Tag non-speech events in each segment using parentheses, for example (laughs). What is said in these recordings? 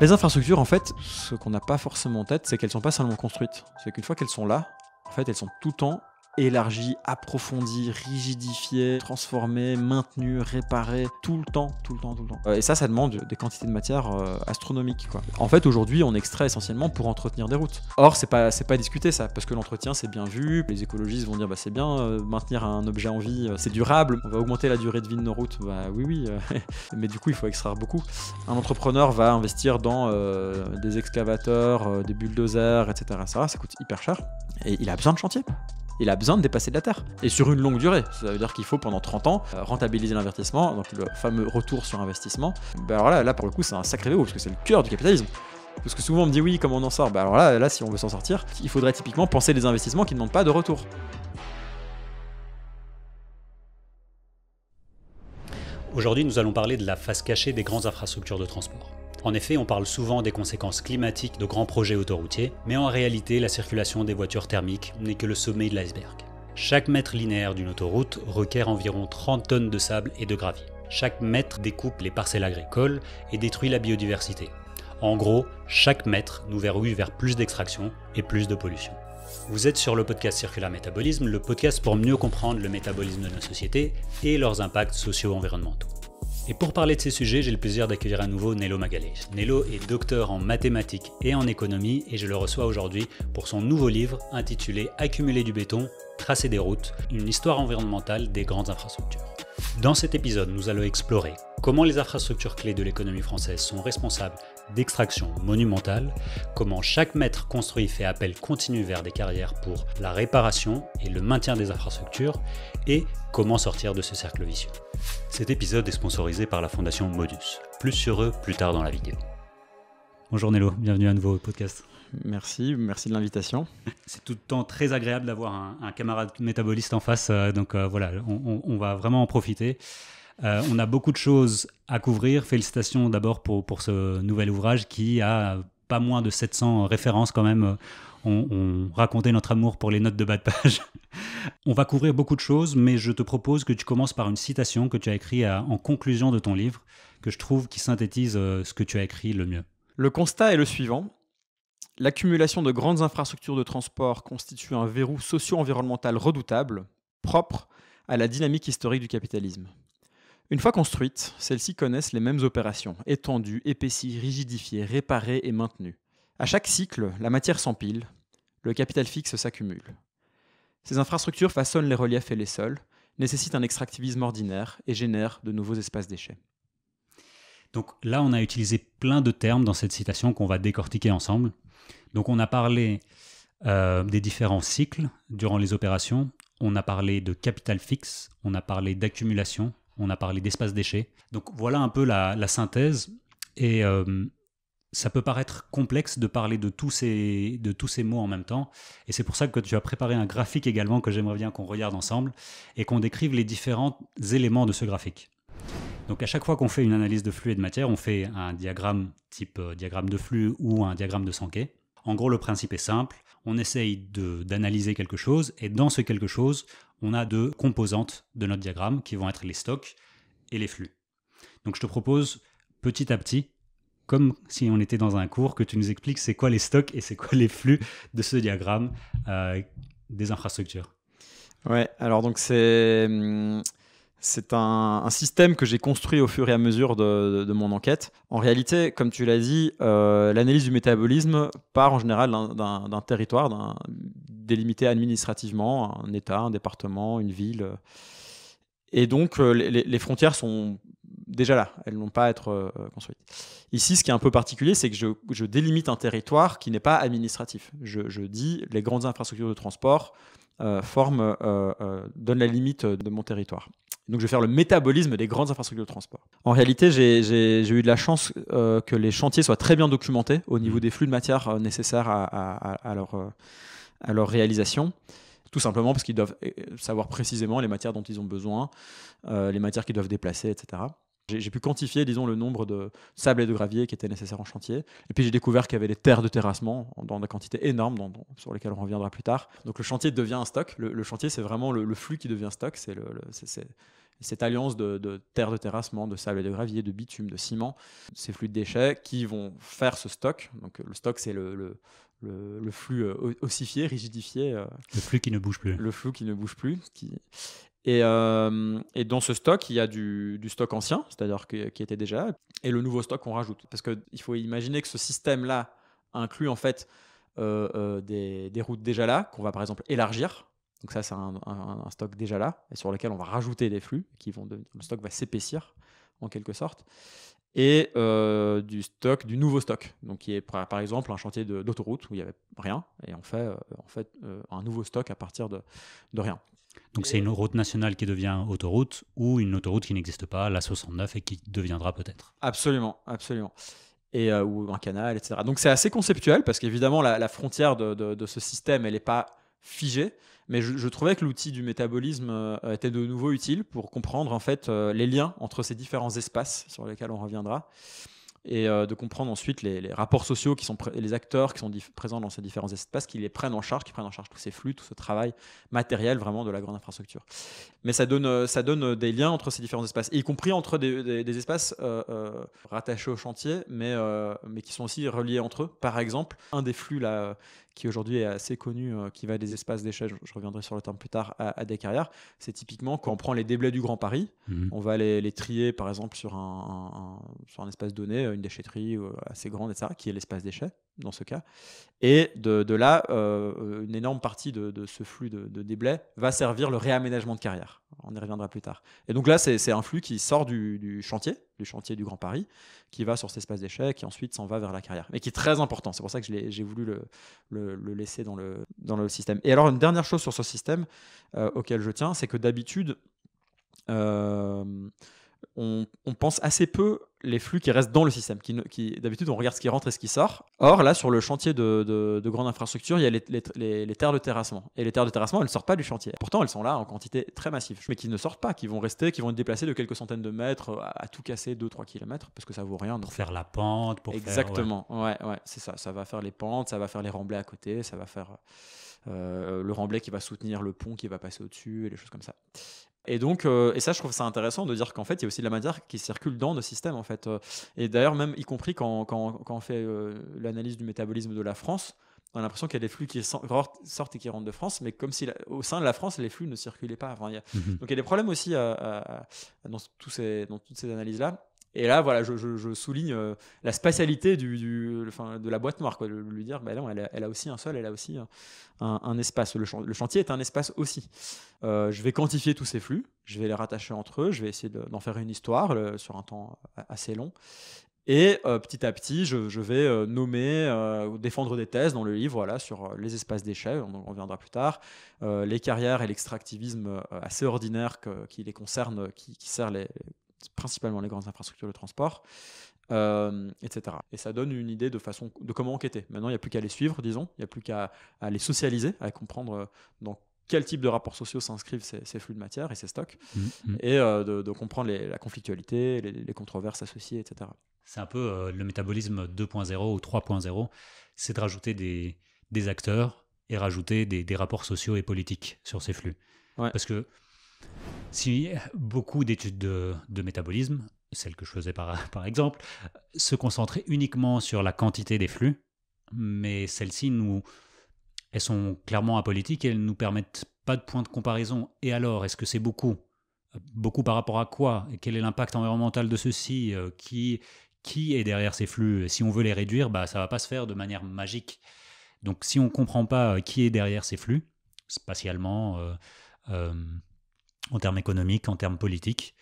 Les infrastructures, en fait, ce qu'on n'a pas forcément en tête, c'est qu'elles sont pas seulement construites. C'est qu'une fois qu'elles sont là, en fait, elles sont tout le temps élargi, approfondi, rigidifié, transformé, maintenu, réparé, tout le temps, tout le temps, tout le temps. Euh, et ça, ça demande des quantités de matière euh, astronomiques. Quoi. En fait, aujourd'hui, on extrait essentiellement pour entretenir des routes. Or, c'est pas, c'est pas discuté ça, parce que l'entretien, c'est bien vu. Les écologistes vont dire, bah, c'est bien, euh, maintenir un objet en vie, c'est durable, on va augmenter la durée de vie de nos routes. Bah oui, oui, (laughs) mais du coup, il faut extraire beaucoup. Un entrepreneur va investir dans des excavateurs, des bulldozers, etc. Ça, ça coûte hyper cher. Et il a besoin de chantier il a besoin de dépasser de la Terre. Et sur une longue durée. Ça veut dire qu'il faut pendant 30 ans euh, rentabiliser l'investissement, donc le fameux retour sur investissement. alors ben là, là pour le coup, c'est un sacré vélo, parce que c'est le cœur du capitalisme. Parce que souvent on me dit oui, comment on en sort Bah alors là, là si on veut s'en sortir, il faudrait typiquement penser des investissements qui ne demandent pas de retour. Aujourd'hui, nous allons parler de la face cachée des grandes infrastructures de transport. En effet, on parle souvent des conséquences climatiques de grands projets autoroutiers, mais en réalité, la circulation des voitures thermiques n'est que le sommet de l'iceberg. Chaque mètre linéaire d'une autoroute requiert environ 30 tonnes de sable et de gravier. Chaque mètre découpe les parcelles agricoles et détruit la biodiversité. En gros, chaque mètre nous verrouille vers plus d'extraction et plus de pollution. Vous êtes sur le podcast Circular Métabolisme, le podcast pour mieux comprendre le métabolisme de nos sociétés et leurs impacts socio-environnementaux. Et pour parler de ces sujets, j'ai le plaisir d'accueillir à nouveau Nello Magalé. Nello est docteur en mathématiques et en économie et je le reçois aujourd'hui pour son nouveau livre intitulé Accumuler du béton, tracer des routes, une histoire environnementale des grandes infrastructures. Dans cet épisode, nous allons explorer comment les infrastructures clés de l'économie française sont responsables d'extraction monumentale, comment chaque mètre construit fait appel continu vers des carrières pour la réparation et le maintien des infrastructures, et comment sortir de ce cercle vicieux. Cet épisode est sponsorisé par la fondation Modus. Plus sur eux plus tard dans la vidéo. Bonjour Nello, bienvenue à nouveau au podcast. Merci, merci de l'invitation. (laughs) C'est tout le temps très agréable d'avoir un, camarade métaboliste en face, euh, donc euh, voilà, on, on, va vraiment en profiter. Euh, on a beaucoup de choses à couvrir. Félicitations d'abord pour, ce nouvel ouvrage qui a pas moins de 700 références quand même. Euh, on, on racontait notre amour pour les notes de bas de page. (laughs) on va couvrir beaucoup de choses, mais je te propose que tu commences par une citation que tu as écrite euh, en conclusion de ton livre, que je trouve qui synthétise ce que tu as écrit le mieux. Le constat est le suivant. L'accumulation de grandes infrastructures de transport constitue un verrou socio-environnemental redoutable, propre à la dynamique historique du capitalisme. Une fois construites, celles-ci connaissent les mêmes opérations, étendues, épaissies, rigidifiées, réparées et maintenues. À chaque cycle, la matière s'empile, le capital fixe s'accumule. Ces infrastructures façonnent les reliefs et les sols, nécessitent un extractivisme ordinaire et génèrent de nouveaux espaces déchets. Donc là, on a utilisé plein de termes dans cette citation qu'on va décortiquer ensemble. Donc on a parlé euh, des différents cycles durant les opérations, on a parlé de capital fixe, on a parlé d'accumulation, on a parlé d'espace déchets. Donc voilà un peu la, synthèse. Et euh, ça peut paraître complexe de parler de tous ces, de tous ces mots en même temps. Et c'est pour ça que tu as préparé un graphique également que j'aimerais bien qu'on regarde ensemble et qu'on décrive les différents éléments de ce graphique. Donc à chaque fois qu'on fait une analyse de flux et de matière, on fait un diagramme type euh, diagramme de flux ou un diagramme de Sankey. En gros, le principe est simple on essaye d'analyser quelque chose, et dans ce quelque chose, on a deux composantes de notre diagramme qui vont être les stocks et les flux. Donc je te propose petit à petit, comme si on était dans un cours, que tu nous expliques c'est quoi les stocks et c'est quoi les flux de ce diagramme euh, des infrastructures. Ouais, alors donc c'est hum, c'est un, système que j'ai construit au fur et à mesure de, mon enquête. En réalité, comme tu l'as dit, euh, l'analyse du métabolisme part en général d'un territoire délimité administrativement, un État, un département, une ville. Et donc, euh, les, frontières sont déjà là, elles n'ont pas à être euh, construites. Ici, ce qui est un peu particulier, c'est que je, délimite un territoire qui n'est pas administratif. Je, dis les grandes infrastructures de transport, donnent la limite de mon territoire donc, je vais faire le métabolisme des grandes infrastructures de transport. En réalité, j'ai eu de la chance euh, que les chantiers soient très bien documentés au niveau mmh. des flux de matières euh, nécessaires euh, à, leur, réalisation. Tout simplement parce qu'ils doivent savoir précisément les matières dont ils ont besoin, les matières qu'ils doivent déplacer, etc. J'ai pu quantifier, disons, le nombre de sable et de gravier qui étaient nécessaires en chantier. Et puis j'ai découvert qu'il y avait des terres de terrassement dans des quantités énormes, sur lesquelles on reviendra plus tard. Donc le chantier devient un stock. Le, chantier, c'est vraiment le, flux qui devient stock. C'est cette alliance de, terres de terrassement, de sable et de gravier, de bitume, de ciment, ces flux de déchets qui vont faire ce stock. Donc le stock, c'est le, le, flux euh, ossifié, rigidifié. Euh, le flux qui ne bouge plus. Le flux qui ne bouge plus. Qui... Euh, et, dans ce stock, il y a du, stock ancien, c'est-à-dire qui était déjà, là, et le nouveau stock qu'on rajoute. Parce qu'il faut imaginer que ce système-là inclut en fait euh, euh, des, routes déjà là, qu'on va par exemple élargir. Donc ça, c'est un, stock déjà là, et sur lequel on va rajouter des flux, qui vont le stock va s'épaissir en quelque sorte. Et du stock, du nouveau stock, donc qui est par, exemple un chantier d'autoroute où il n'y avait rien, et on fait, fait un nouveau stock à partir de rien. Donc c'est une route nationale qui devient autoroute ou une autoroute qui n'existe pas, la 69, et qui deviendra peut-être. Absolument, absolument. Et, euh, ou un canal, etc. Donc c'est assez conceptuel parce qu'évidemment la, frontière de, ce système, elle n'est pas figée, mais je, trouvais que l'outil du métabolisme euh, était de nouveau utile pour comprendre en fait euh, les liens entre ces différents espaces sur lesquels on reviendra et euh, de comprendre ensuite les, rapports sociaux qui sont les acteurs qui sont présents dans ces différents espaces, qui les prennent en charge, qui prennent en charge tous ces flux, tout ce travail matériel vraiment de la grande infrastructure. Mais ça donne, euh, ça donne euh, des liens entre ces différents espaces, y compris entre des, espaces rattachés au chantier, mais, mais qui sont aussi reliés entre eux. Par exemple, un des flux là, qui aujourd'hui est assez connu, euh, qui va des espaces déchets, je, reviendrai sur le terme plus tard, à, des carrières, c'est typiquement quand on prend les déblais du Grand Paris, mhm. on va les, trier par exemple sur un, espace donné, une déchetterie euh, assez grande, etc., qui est l'espace déchets dans ce cas. Et de, là, euh, une énorme partie de, ce flux de, de, déblais va servir le réaménagement de carrière. On y reviendra plus tard. Et donc là, c'est un flux qui sort du, chantier, du chantier du Grand Paris, qui va sur cet espace d'échec, qui ensuite s'en va vers la carrière, mais qui est très important. C'est pour ça que j'ai voulu le, laisser dans le, dans le système. Et alors, une dernière chose sur ce système euh, auquel je tiens, c'est que d'habitude, euh, on, pense assez peu les flux qui restent dans le système. Qui, D'habitude, on regarde ce qui rentre et ce qui sort. Or, là, sur le chantier de, grande infrastructure, il y a les, terres de terrassement. Et les terres de terrassement, elles ne sortent pas du chantier. Pourtant, elles sont là en quantité très massive, mais qui ne sortent pas, qui vont rester, qui vont être déplacées de quelques centaines de mètres à, tout casser 2-3 km, parce que ça vaut rien. Pour faire la pente, pour Exactement, faire, ouais, ouais, ouais c'est ça. Ça va faire les pentes, ça va faire les remblais à côté, ça va faire... Euh, le remblai qui va soutenir le pont qui va passer au-dessus et les choses comme ça. Et donc, euh, et ça, je trouve ça intéressant de dire qu'en fait, il y a aussi de la matière qui circule dans nos systèmes, en fait. Euh, et d'ailleurs, même y compris quand, quand, on fait euh, l'analyse du métabolisme de la France, on a l'impression qu'il y a des flux qui sortent et qui rentrent de France, mais comme si au sein de la France, les flux ne circulaient pas. Mhm. Donc il y a des problèmes aussi ces, dans toutes ces analyses-là. Et là, voilà, je, souligne euh, la spatialité de la boîte noire, lui dire, bah non, elle a, aussi un sol, elle a aussi un, espace. Le, chantier est un espace aussi. Euh, je vais quantifier tous ces flux, je vais les rattacher entre eux, je vais essayer d'en faire une histoire sur un temps euh, assez long. Et petit à petit, je, vais nommer ou défendre des thèses dans le livre voilà, sur les espaces d'échelle. on reviendra plus tard, les carrières et l'extractivisme assez ordinaire qui les concerne, qui, qui sert les, principalement les grandes infrastructures de transport, euh, etc. Et ça donne une idée de, façon, de comment enquêter. Maintenant, il n'y a plus qu'à les suivre, disons, il n'y a plus qu'à les socialiser, à comprendre euh, dans quel type de rapports sociaux s'inscrivent ces, flux de matière et ces stocks, mmh, mmh. et euh, de, comprendre la conflictualité, les, controverses associées, etc. C'est un peu le métabolisme 2.0 ou 3.0, c'est de rajouter des, des, acteurs et rajouter des, rapports sociaux et politiques sur ces flux. Parce que si beaucoup d'études de, métabolisme, celles que je faisais (laughs) par, exemple, se concentraient uniquement sur la quantité des flux, mais celles-ci nous, elles sont clairement apolitiques elles ne nous permettent pas de point de comparaison. Et alors, est-ce que c'est beaucoup Beaucoup par rapport à quoi et Quel est l'impact environnemental de ceci euh, qui, qui est derrière ces flux Si on veut les réduire, bah, ça va pas se faire de manière magique. Donc si on ne comprend pas euh, qui est derrière ces flux, spatialement, euh, en termes économiques, en termes politiques,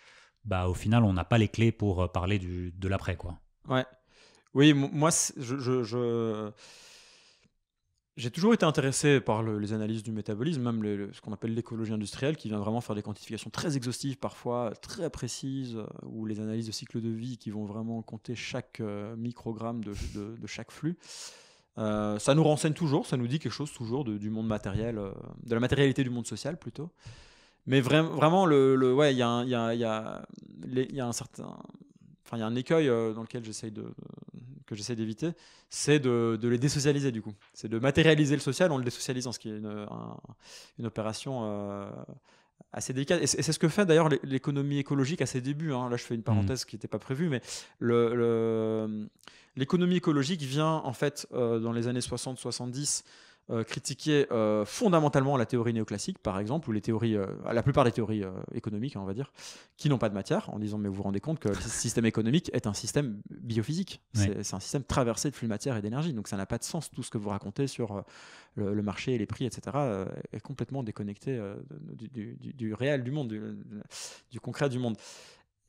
bah, au final, on n'a pas les clés pour euh, parler du, de l'après. quoi. Ouais. Oui, moi, je... J'ai toujours été intéressé par les analyses du métabolisme, même ce qu'on appelle l'écologie industrielle, qui vient vraiment faire des quantifications très exhaustives, parfois euh, très précises, euh, ou les analyses de cycle de vie qui vont vraiment compter chaque microgramme de, chaque flux. ça nous renseigne toujours, ça nous dit quelque chose toujours du monde matériel, de la matérialité du monde social plutôt. Mais vraiment, le, ouais, il y, a, un certain enfin il y a un écueil euh, dans lequel j'essaye de que j'essaie d'éviter, c'est de, les désocialiser du coup. C'est de matérialiser le social on le en ce qui est une, opération euh, assez délicate. Et c'est ce que fait d'ailleurs l'économie écologique à ses débuts. Hein. Là, je fais une parenthèse mmh. qui n'était pas prévue, mais l'économie le, écologique vient en fait euh, dans les années 60-70 euh, critiquer euh, fondamentalement la théorie néoclassique, par exemple, ou les théories, euh, la plupart des théories économiques, hein, on va dire, qui n'ont pas de matière, en disant mais vous vous rendez compte que le système économique est un système biophysique, c'est un système traversé de flux de matière et d'énergie, donc ça n'a pas de sens tout ce que vous racontez sur le, marché et les prix, etc. est complètement déconnecté du, réel du monde, du, concret du monde.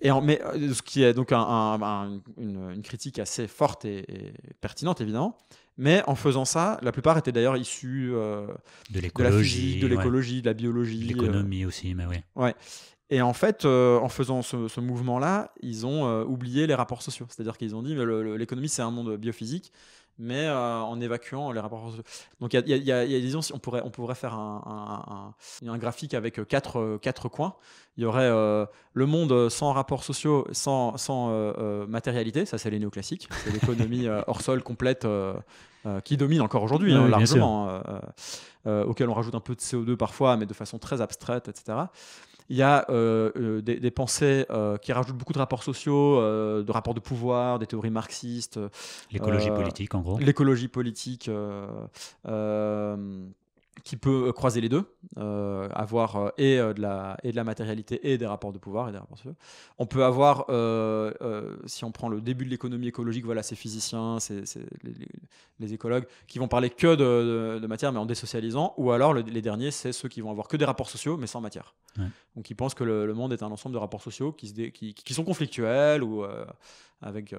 Et en, mais ce qui est donc une, critique assez forte et pertinente évidemment, mais en faisant ça, la plupart étaient d'ailleurs issus euh, de l'écologie, de, l'écologie, de la biologie, de l'économie aussi, mais oui. Euh, ouais. Et en fait, euh, en faisant ce, mouvement-là, ils ont oublié les rapports sociaux. C'est-à-dire qu'ils ont dit, mais l'économie, c'est un monde biophysique mais euh, en évacuant les rapports. Donc, il y, a, disons, on pourrait, on pourrait faire un, un, graphique avec euh, quatre, euh, quatre coins. Il y aurait le monde sans rapports sociaux, sans, sans matérialité. Ça, c'est les néoclassiques. C'est l'économie (laughs) hors sol complète qui domine encore aujourd'hui, ah hein, largement, hein, auquel on rajoute un peu de CO2 parfois, mais de façon très abstraite, etc. Il y a euh, euh, des, pensées euh, qui rajoutent beaucoup de rapports sociaux, de rapports de pouvoir, des théories marxistes. L'écologie politique, en gros. L'écologie politique qui peut euh, croiser les deux, euh, avoir euh, et, de la, et de la matérialité et des rapports de pouvoir et des rapports On peut avoir, si on prend le début de l'économie écologique, voilà, ces physiciens, c'est les, écologues qui vont parler que de, matière mais en désocialisant, ou alors les derniers, c'est ceux qui vont avoir que des rapports sociaux mais sans matière. Donc ils pensent que le, monde est un ensemble de rapports sociaux qui, qui sont conflictuels ou avec euh,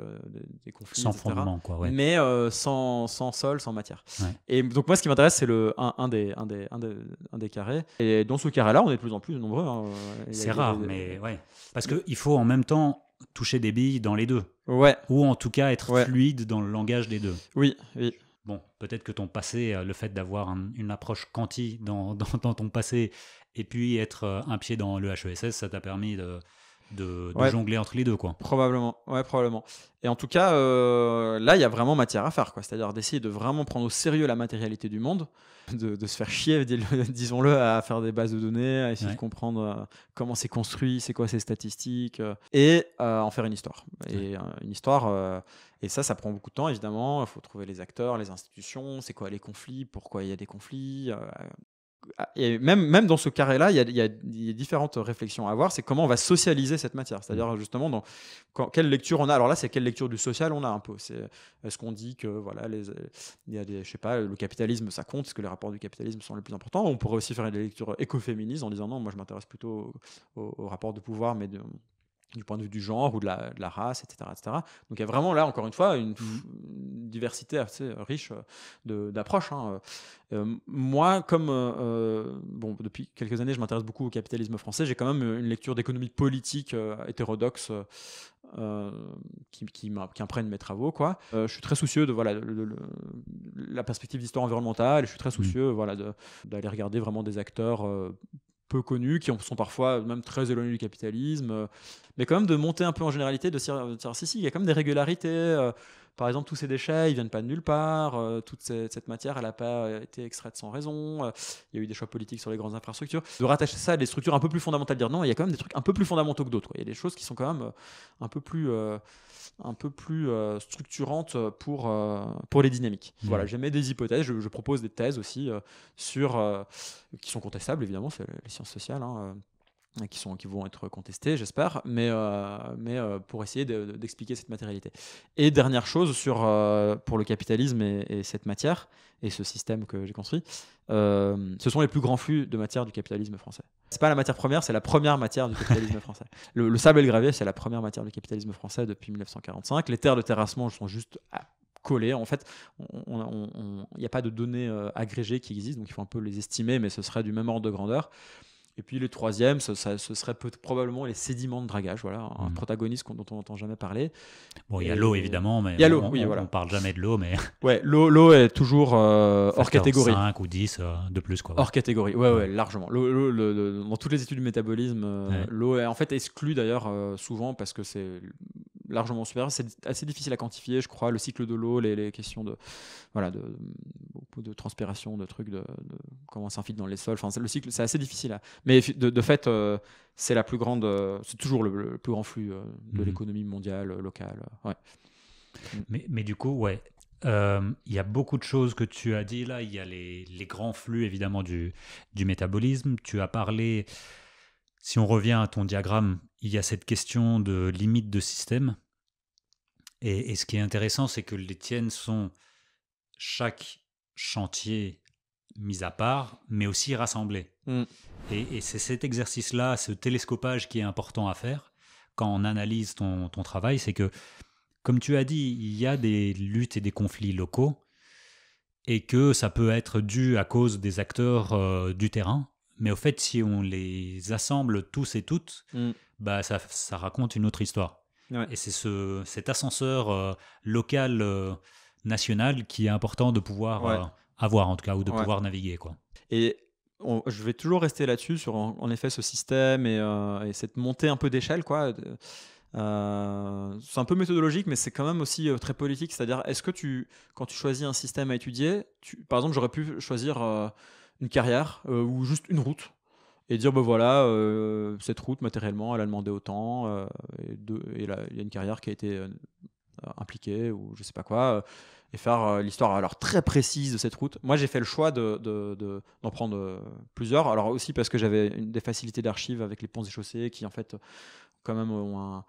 des conflits. Sans fondement, quoi. Mais euh, sans, sans, sol, sans matière. Et donc, moi, ce qui m'intéresse, c'est le, un, des, un, des, un, des, carrés. Et dans ce carré-là, on est de plus en plus nombreux. Hein. C'est rare, mais ouais. Parce qu'il faut en même temps toucher des billes dans les deux. Ouais. Ou en tout cas être fluide dans le langage des deux. Oui, oui. Bon, peut-être que ton passé, euh, le fait d'avoir une approche quanti dans, (laughs) dans, dans, ton passé et puis être un pied dans le HESS, ça t'a permis de, de, jongler entre les deux. Quoi. Probablement, ouais, probablement. Et en tout cas, euh, là, il y a vraiment matière à faire, quoi. C'est-à-dire d'essayer de vraiment prendre au sérieux la matérialité du monde, de, se faire chier, (laughs) disons-le, à faire des bases de données, à essayer de comprendre euh, comment c'est construit, c'est quoi ces statistiques, euh, et en faire une histoire. Et une histoire. et ça, ça prend beaucoup de temps, évidemment. Il faut trouver les acteurs, les institutions, c'est quoi les conflits, pourquoi il y a des conflits, ah, et même, même dans ce carré-là, il y, a, différentes réflexions à avoir. C'est comment on va socialiser cette matière. C'est-à-dire, mm. justement, dans, quelle lecture on a. Alors là, c'est quelle lecture du social on a un peu. C'est, est-ce qu'on dit que voilà, a des, sais pas, le capitalisme, ça compte, parce que les rapports du capitalisme sont les plus importants. On pourrait aussi faire des lectures écoféministe en disant non, moi je m'intéresse plutôt aux rapports de pouvoir, mais de, du point de vue du genre ou de la, race, etc., etc. Donc il y a vraiment là, encore une fois, une, diversité assez riche euh, d'approches. Hein, euh. Euh, moi, comme bon, depuis quelques années, je m'intéresse beaucoup au capitalisme français, j'ai quand même une lecture d'économie politique hétérodoxe qui, qui, imprègne mes travaux. Quoi. je suis très soucieux de voilà, la perspective d'histoire environnementale, je suis très mmh. soucieux voilà, d'aller regarder vraiment des acteurs peu connus, qui sont parfois même très éloignés du capitalisme, euh, mais quand même de monter un peu en généralité, de dire, si, si, il y a quand même des régularités. Euh, par exemple, tous ces déchets, ils viennent pas de nulle part. Euh, toute cette, matière, elle n'a pas été extraite sans raison. il y a eu des choix politiques sur les grandes infrastructures. De rattacher ça à des structures un peu plus fondamentales, dire non, il y a quand même des trucs un peu plus fondamentaux que d'autres. Il y a des choses qui sont quand même un peu plus un peu plus euh, structurante euh, pour, euh, pour les dynamiques. Mmh. Voilà, j'émets des hypothèses, je, propose des thèses aussi sur, qui sont contestables évidemment, c'est les sciences sociales, hein, euh, qui, sont, qui vont être contestés, j'espère, mais, euh, mais euh, pour essayer d'expliquer cette matérialité. Et dernière chose sur, pour le capitalisme et, cette matière, et ce système que j'ai construit, ce sont les plus grands flux de matière du capitalisme français. C'est pas la matière première, c'est la première matière du capitalisme (laughs) français. Le, le, sable et le gravier, c'est la première matière du capitalisme français depuis 1945. Les terres de terrassement sont juste collées. En fait, il n'y a pas de données agrégées qui existent, donc il faut un peu les estimer, mais ce serait du même ordre de grandeur. Et puis le troisième, ce serait probablement les sédiments de dragage, voilà, un mhm. protagoniste dont on n'entend jamais parler. Bon, il y a l'eau évidemment, mais y a on, oui, parle jamais de l'eau, mais (laughs) ouais, l'eau est toujours euh, hors catégorie. 5 ou 10 euh, de plus quoi. Hors catégorie, ouais, ouais, largement. le, dans toutes les études du métabolisme, euh, l'eau est en fait exclue d'ailleurs souvent parce que c'est largement supérieur. C'est assez difficile à quantifier, je crois, le cycle de l'eau, les, les, questions de, voilà, de, de, transpiration, de trucs, de, de comment dans les sols. Enfin, le cycle, c'est assez difficile. Mais de, de fait, euh, c'est la plus grande, euh, c'est toujours le, plus grand flux euh, de mhm. l'économie mondiale, locale. Ouais. Mm. Mais, mais, du coup, ouais. Il y a beaucoup de choses que tu as dit là. Il y a les, les grands flux évidemment du, du métabolisme. Tu as parlé si on revient à ton diagramme, il y a cette question de limite de système. Et, ce qui est intéressant, c'est que les tiennes sont chaque chantier mis à part, mais aussi rassemblés. Mm. Et, c'est cet exercice-là, ce télescopage qui est important à faire quand on analyse ton, travail, c'est que, comme tu as dit, il y a des luttes et des conflits locaux, et que ça peut être dû à cause des acteurs euh, du terrain, mais au fait, si on les assemble tous et toutes, mm. bah, ça, raconte une autre histoire. Et c'est ce, cet ascenseur euh, local, euh, national, qui est important de pouvoir euh, avoir, en tout cas, ou de pouvoir naviguer. Quoi. Et je vais toujours rester là-dessus, sur en, effet ce système et, cette montée un peu d'échelle. quoi. c'est un peu méthodologique, mais c'est quand même aussi très politique. C'est-à-dire, est-ce que tu, quand tu choisis un système à étudier, tu, par exemple, j'aurais pu choisir une carrière euh, ou juste une route et dire ben voilà euh, cette route matériellement elle a demandé autant euh, et, là, il y a une carrière qui a été impliquée ou je sais pas quoi et faire l'histoire alors très précise de cette route moi j'ai fait le choix de, d'en prendre plusieurs alors aussi parce que j'avais des facilités d'archives avec les ponts et chaussées qui en fait quand même ont un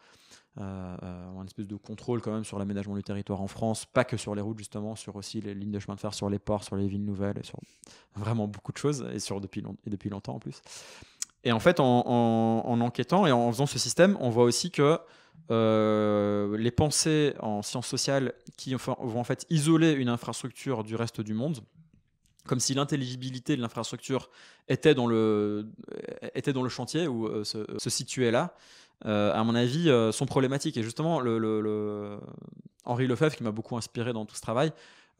euh, euh, un espèce de contrôle quand même sur l'aménagement du territoire en France, pas que sur les routes justement, sur aussi les lignes de chemin de fer, sur les ports, sur les villes nouvelles, sur vraiment beaucoup de choses, et, sur depuis, et depuis longtemps en plus. Et en fait, en, enquêtant et en faisant ce système, on voit aussi que euh, les pensées en sciences sociales qui vont en fait isoler une infrastructure du reste du monde, comme si l'intelligibilité de l'infrastructure était, dans le, était dans le chantier ou se, se, situait là, euh, à mon avis, son euh, sont problématiques. Et justement, le, Henri Lefebvre, qui m'a beaucoup inspiré dans tout ce travail,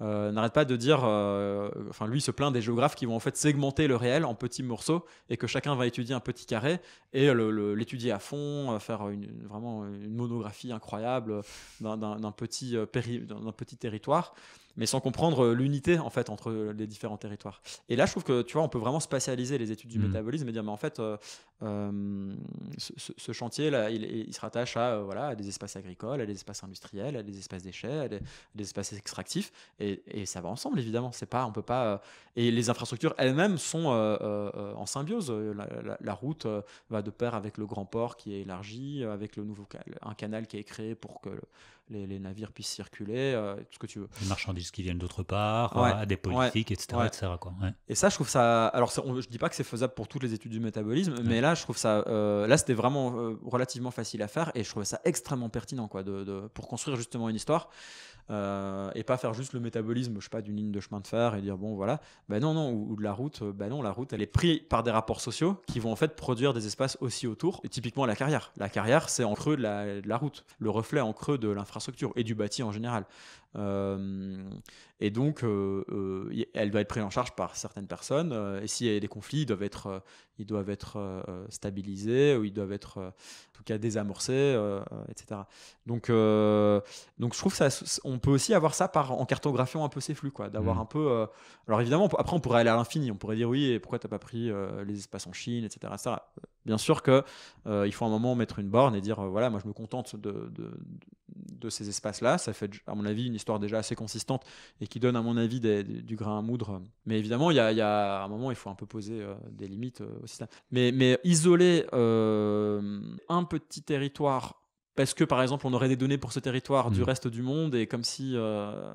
euh, n'arrête pas de dire, enfin lui il se plaint des géographes qui vont en fait segmenter le réel en petits morceaux et que chacun va étudier un petit carré et l'étudier à fond, faire une, vraiment une monographie incroyable d'un petit, petit territoire mais sans comprendre euh, l'unité en fait entre euh, les différents territoires. Et là, je trouve que tu vois, on peut vraiment spatialiser les études du mm. métabolisme et dire mais en fait, euh, ce, chantier là, il, se rattache à voilà à des espaces agricoles, à des espaces industriels, à des espaces déchets, à des, espaces extractifs, et, ça va ensemble évidemment. C'est pas, on peut pas. et les infrastructures elles-mêmes sont en symbiose. La, route va de pair avec le grand port qui est élargi, avec le nouveau un canal qui est créé pour que le, les, navires puissent circuler, euh, tout ce que tu veux. Les marchandises qui viennent d'autre part, euh, des politiques, etc. Quoi. Et ça, je trouve ça. Alors, on, je dis pas que c'est faisable pour toutes les études du métabolisme, mais là, je trouve ça. Euh, là, c'était vraiment relativement facile à faire et je trouvais ça extrêmement pertinent quoi, de, de, pour construire justement une histoire. Euh, et pas faire juste le métabolisme, je sais pas, d'une ligne de chemin de fer et dire bon voilà, ben non non, ou, de la route, euh, ben non la route elle est prise par des rapports sociaux qui vont en fait produire des espaces aussi autour, et typiquement la carrière. La carrière c'est en creux de la route, le reflet en creux de l'infrastructure et du bâti en général. Euh, et donc, euh, euh, elle doit être prise en charge par certaines personnes. et s'il y a des conflits, ils doivent être, ils doivent être stabilisés ou ils doivent être, en tout cas, désamorcés, etc. Donc, donc, je trouve ça, on peut aussi avoir ça en cartographiant un peu ces flux, quoi, d'avoir mmh. un peu. alors évidemment, après, on pourrait aller à l'infini. On pourrait dire oui, et pourquoi t'as pas pris les espaces en Chine, etc. Bien sûr que il faut à un moment mettre une borne et dire voilà, moi je me contente de, de, de ces espaces-là. Ça fait, à mon avis, une, histoire déjà assez consistante et qui donne, à mon avis, du grain à moudre. Mais évidemment, il y a, un moment, il faut un peu poser euh, des limites euh, au système. Mais, mais isoler euh, un petit territoire parce que par exemple on aurait des données pour ce territoire du mm. reste du monde et comme si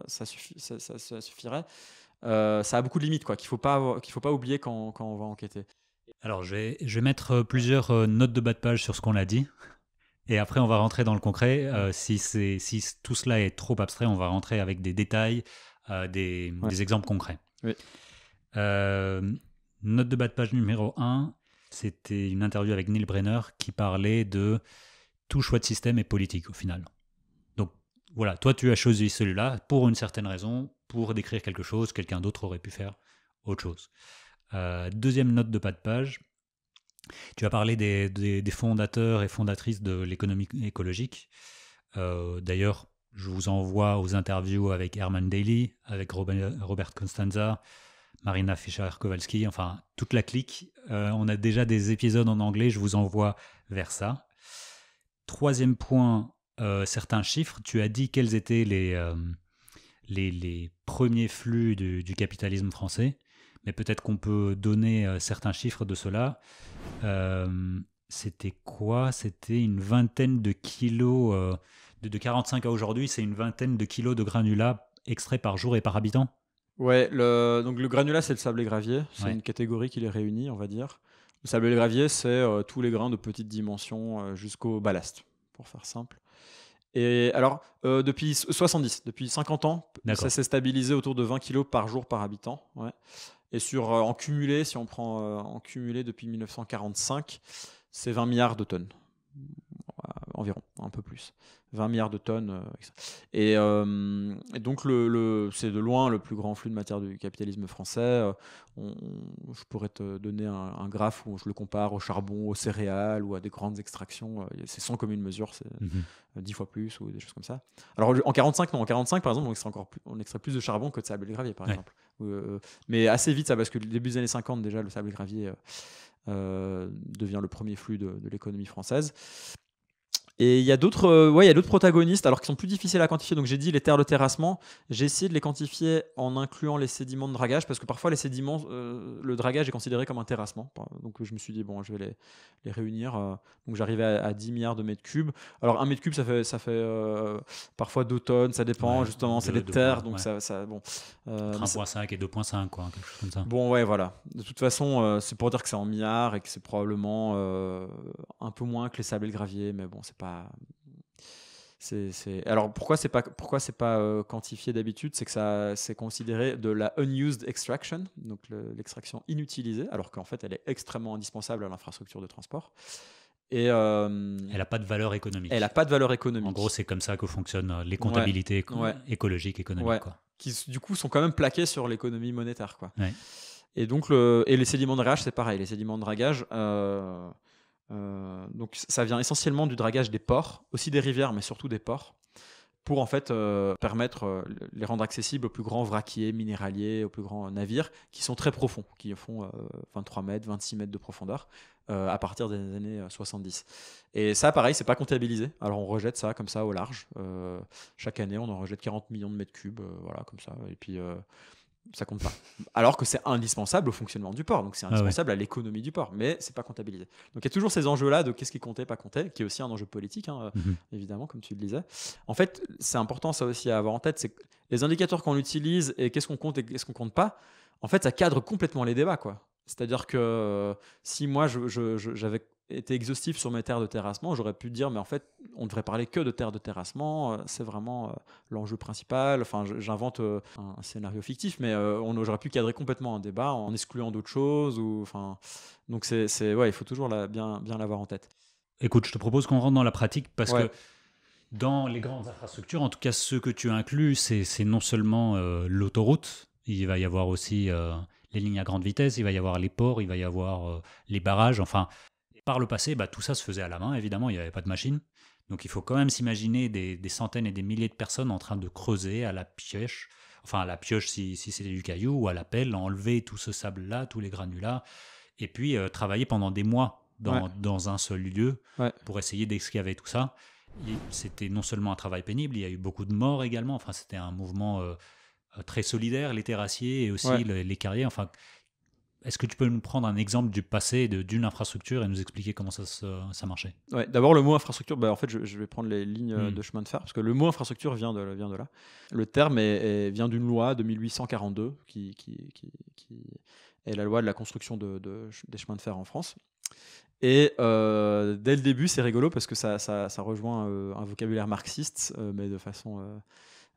ça, suffirait, ça a beaucoup de limites quoi, qu'il faut, pas, qu'il faut pas oublier quand, quand, on va enquêter. Alors je vais, je vais mettre plusieurs notes de bas de page sur ce qu'on a dit. Et après, on va rentrer dans le concret. Euh, si, si tout cela est trop abstrait, on va rentrer avec des détails, euh, des, exemples concrets. Euh, note de bas de page numéro 1, c'était une interview avec Neil Brenner qui parlait de tout choix de système et politique au final. Donc voilà, toi tu as choisi celui-là pour une certaine raison, pour décrire quelque chose, quelqu'un d'autre aurait pu faire autre chose. deuxième note de bas de page, tu as parlé des, des, fondateurs et fondatrices de l'économie écologique. Euh, d'ailleurs, je vous envoie aux interviews avec Herman Daly, avec Robert, Constanza, Marina Fischer-Kowalski, enfin toute la clique. Euh, on a déjà des épisodes en anglais, je vous envoie vers ça. Troisième point, euh, certains chiffres. Tu as dit quels étaient les, les, premiers flux du, du capitalisme français, mais peut-être qu'on peut donner certains chiffres de cela. Euh, c'était quoi C'était une vingtaine de kilos. Euh, de, de, 45 à aujourd'hui, c'est une vingtaine de kilos de granulats extraits par jour et par habitant Ouais, le, donc le granulat, c'est le sable et gravier. C'est une catégorie qui les réunit, on va dire. Le sable et gravier, c'est euh, tous les grains de petite dimension jusqu'au ballast, pour faire simple. Et alors, depuis 70, depuis 50 ans, ça s'est stabilisé autour de 20 kilos par jour par habitant. Ouais. Et sur, euh, en cumulé, si on prend euh, en cumulé depuis 1945, c'est 20 milliards de tonnes. Euh, environ, un peu plus, 20 milliards de tonnes. Euh, euh, et, donc le, c'est de loin le plus grand flux de matière du capitalisme français. je pourrais te donner un, graphe où je le compare au charbon, aux céréales ou à des grandes extractions. C'est sans commune mesure, c'est 10 mhm. fois plus ou des choses comme ça. Alors en 45, non, en 45 par exemple, on extrait encore plus, on extrait plus de charbon que de sable et gravier par exemple. mais assez vite ça parce que début des années 50 déjà le sable et gravier devient le premier flux de, de l'économie française. Et il y a d'autres euh, ouais, il d'autres protagonistes, alors qui sont plus difficiles à quantifier. Donc j'ai dit les terres de terrassement. J'ai essayé de les quantifier en incluant les sédiments de dragage, parce que parfois les sédiments, euh, le dragage est considéré comme un terrassement. Donc je me suis dit, bon, je vais les, réunir. Euh. donc j'arrivais à, 10 milliards de mètres cubes. Alors un mètre cube, ça fait, ça fait parfois 2 tonnes, ça dépend justement, c'est les terres. donc ça, ça, bon. 1,5 et 2,5, quoi, quelque chose comme ça. Bon, ouais, voilà. De toute façon, c'est pour dire que c'est en milliards et que c'est probablement un peu moins que les sables et le gravier, mais bon, c'est pas alors pourquoi c'est pas pourquoi c'est pas euh, quantifié d'habitude, c'est que ça c'est considéré de la unused extraction, donc l'extraction inutilisée, alors qu'en fait elle est extrêmement indispensable à l'infrastructure de transport. Et euh, elle a pas de valeur économique. Elle a pas de valeur économique. En gros, c'est comme ça que fonctionnent euh, les comptabilités écologiques, économiques. Qui, du coup, sont quand même plaquées sur l'économie monétaire. Quoi. Et donc, le, et les sédiments de rage, c'est pareil. Les sédiments de dragage, euh, euh, donc ça vient essentiellement du dragage des ports, aussi des rivières, mais surtout des ports pour en fait euh, permettre euh, les rendre accessibles aux plus grands vraquiers, minéraliers, aux plus grands navires qui sont très profonds, qui font 23 mètres, 26 mètres de profondeur à partir des années 70. Et ça, pareil, c'est pas comptabilisé. Alors on rejette ça comme ça au large. chaque année, on en rejette 40 millions de mètres cubes, voilà comme ça. Et puis ça compte pas. Alors que c'est indispensable au fonctionnement du port, donc c'est ah indispensable à l'économie du port, mais c'est pas comptabilisé. Donc il y a toujours ces enjeux-là de qu'est-ce qui comptait, pas comptait, qui est aussi un enjeu politique, hein, euh, mhm. évidemment, comme tu le disais. En fait, c'est important ça aussi à avoir en tête, c'est que les indicateurs qu'on utilise et qu'est-ce qu'on compte et qu'est-ce qu'on compte pas, en fait, ça cadre complètement les débats, quoi. C'est-à-dire que euh, si moi, j'avais était exhaustif sur mes terres de terrassement, j'aurais pu dire, mais en fait, on devrait parler que de terres de terrassement, euh, c'est vraiment euh, l'enjeu principal. Enfin, j'invente euh, un scénario fictif, mais on aurait pu cadrer complètement un débat en excluant d'autres choses. Ou, enfin, donc, c'est, ouais, il faut toujours la, bien, bien l'avoir en tête. Écoute, je te propose qu'on rentre dans la pratique parce que dans les grandes infrastructures, en tout cas ceux que tu inclus, c'est non seulement l'autoroute, il va y avoir aussi les lignes à grande vitesse, il va y avoir les ports, il va y avoir les barrages, enfin par le passé, bah, tout ça se faisait à la main, évidemment, il n'y avait pas de machine. Donc il faut quand même s'imaginer des, centaines et des milliers de personnes en train de creuser à la pioche, enfin à la pioche si, c'était du caillou, ou à la pelle, enlever tout ce sable-là, tous les granulats, et puis euh, travailler pendant des mois dans, un seul lieu pour essayer d'excaver tout ça. C'était non seulement un travail pénible, il y a eu beaucoup de morts également, enfin c'était un mouvement... Euh, euh, très solidaire, les terrassiers et aussi les, les, carrières. Enfin, est-ce que tu peux nous prendre un exemple du passé d'une infrastructure et nous expliquer comment ça, ça marchait D'abord, le mot infrastructure, bah, en fait, je, vais prendre les lignes euh, hmm. de chemin de fer, parce que le mot infrastructure vient de, vient de là. Le terme vient d'une loi de 1842, qui, qui, est la loi de la construction de, des chemins de fer en France. Et euh, dès le début, c'est rigolo parce que ça, rejoint euh, un vocabulaire marxiste, mais de façon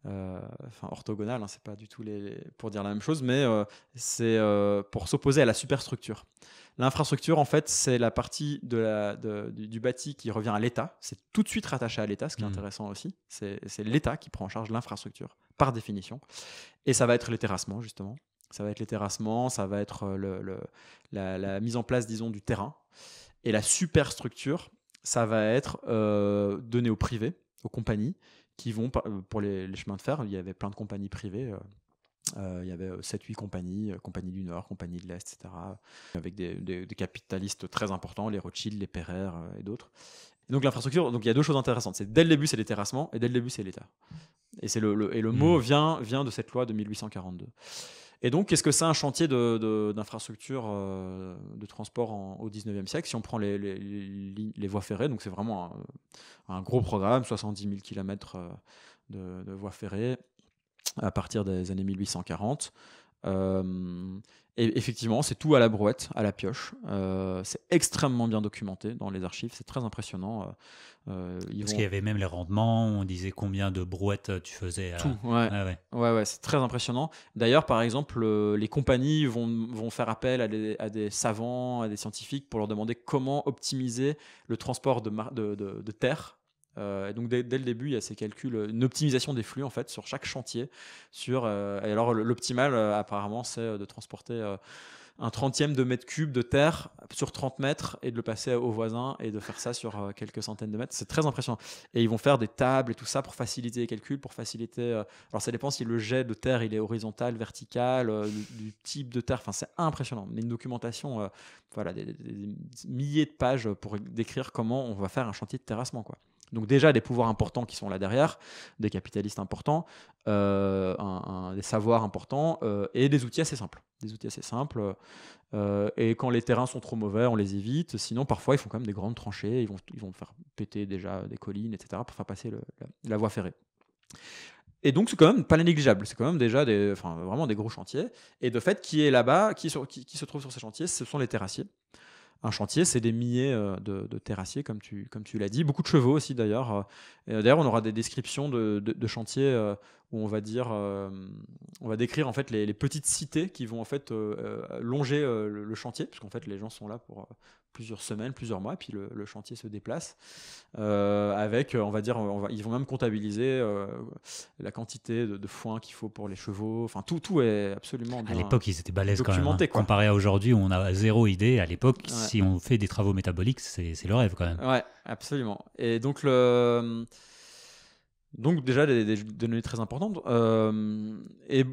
euh, enfin orthogonales, hein, c'est pas du tout les, pour dire la même chose, mais euh, c'est euh, pour s'opposer à la superstructure. L'infrastructure, en fait, c'est la partie de la, du, bâti qui revient à l'État. C'est tout de suite rattaché à l'État, ce qui est mmh. intéressant aussi. C'est l'État qui prend en charge l'infrastructure, par définition. Et ça va être les terrassements, justement. Ça va être les terrassements, ça va être le, la, mise en place, disons, du terrain. Et la superstructure, ça va être donné au privé, aux compagnies, qui vont euh, pour les, chemins de fer. Il y avait plein de compagnies privées. Euh, euh, il y avait 7-8 compagnies, Compagnie du Nord, Compagnie de l'Est, etc., avec des, capitalistes très importants, les Rothschild, les Pereire et d'autres. Donc l'infrastructure, donc il y a deux choses intéressantes. C'est dès le début, c'est les terrassements, et dès le début, c'est l'État. Et, le, le, et le mot mmh. vient, vient de cette loi de 1842. Et donc, quest ce que c'est un chantier d'infrastructure de, de, euh, transport au XIXe siècle Si on prend les, voies ferrées, donc c'est vraiment un, gros programme, 70 000 km de, voies ferrées à partir des années 1840. Et effectivement, c'est tout à la brouette, à la pioche. Euh, c'est extrêmement bien documenté dans les archives, c'est très impressionnant. Euh, euh, Parce qu'il y avait même les rendements, on disait combien de brouettes tu faisais. Tout, ah ouais. c'est très impressionnant. D'ailleurs, par exemple, les compagnies vont, faire appel à des, savants, à des scientifiques pour leur demander comment optimiser le transport de, de, de, de terre euh, donc dès, le début, il y a ces calculs, une optimisation des flux en fait sur chaque chantier. Sur, euh, et alors l'optimal euh, apparemment, c'est de transporter un trentième de mètre cube de terre sur 30 mètres et de le passer aux voisins et de faire ça sur quelques centaines de mètres. C'est très impressionnant. Et ils vont faire des tables et tout ça pour faciliter les calculs, pour faciliter. alors ça dépend si le jet de terre il est horizontal, vertical, du, type de terre. Enfin, c'est impressionnant. Une documentation, voilà, des, des, milliers de pages pour décrire comment on va faire un chantier de terrassement, quoi. Donc déjà des pouvoirs importants qui sont là derrière, des capitalistes importants, euh, des savoirs importants euh, et des outils assez simples. Des outils assez simples. Euh, et quand les terrains sont trop mauvais, on les évite. Sinon, parfois, ils font quand même des grandes tranchées. Ils vont, ils vont faire péter déjà des collines, etc. pour faire passer la, voie ferrée. Et donc, c'est quand même pas négligeable. C'est quand même déjà des, vraiment des gros chantiers. Et de fait, qui est là-bas, qui se trouve sur ces chantiers, ce sont les terrassiers un chantier, c'est des milliers euh, de, terrassiers, comme tu, comme tu l'as dit. Beaucoup de chevaux aussi, d'ailleurs. Euh. Euh, d'ailleurs, on aura des descriptions de, de chantiers où on va dire, euh, on va décrire en fait les, petites cités qui vont en fait euh, euh, longer le, chantier, puisqu'en fait les gens sont là pour plusieurs semaines, plusieurs mois, et puis le, chantier se déplace. avec, on va dire, ils vont même comptabiliser la quantité de, foin qu'il faut pour les chevaux. Enfin, tout, tout est absolument. À l'époque, ils étaient balèzes quand même. Hein. Comparé à aujourd'hui, on a zéro idée. À l'époque, si on fait des travaux métaboliques, c'est le rêve quand même. Ouais, absolument. Et donc le donc déjà des, données très importantes. Euh, et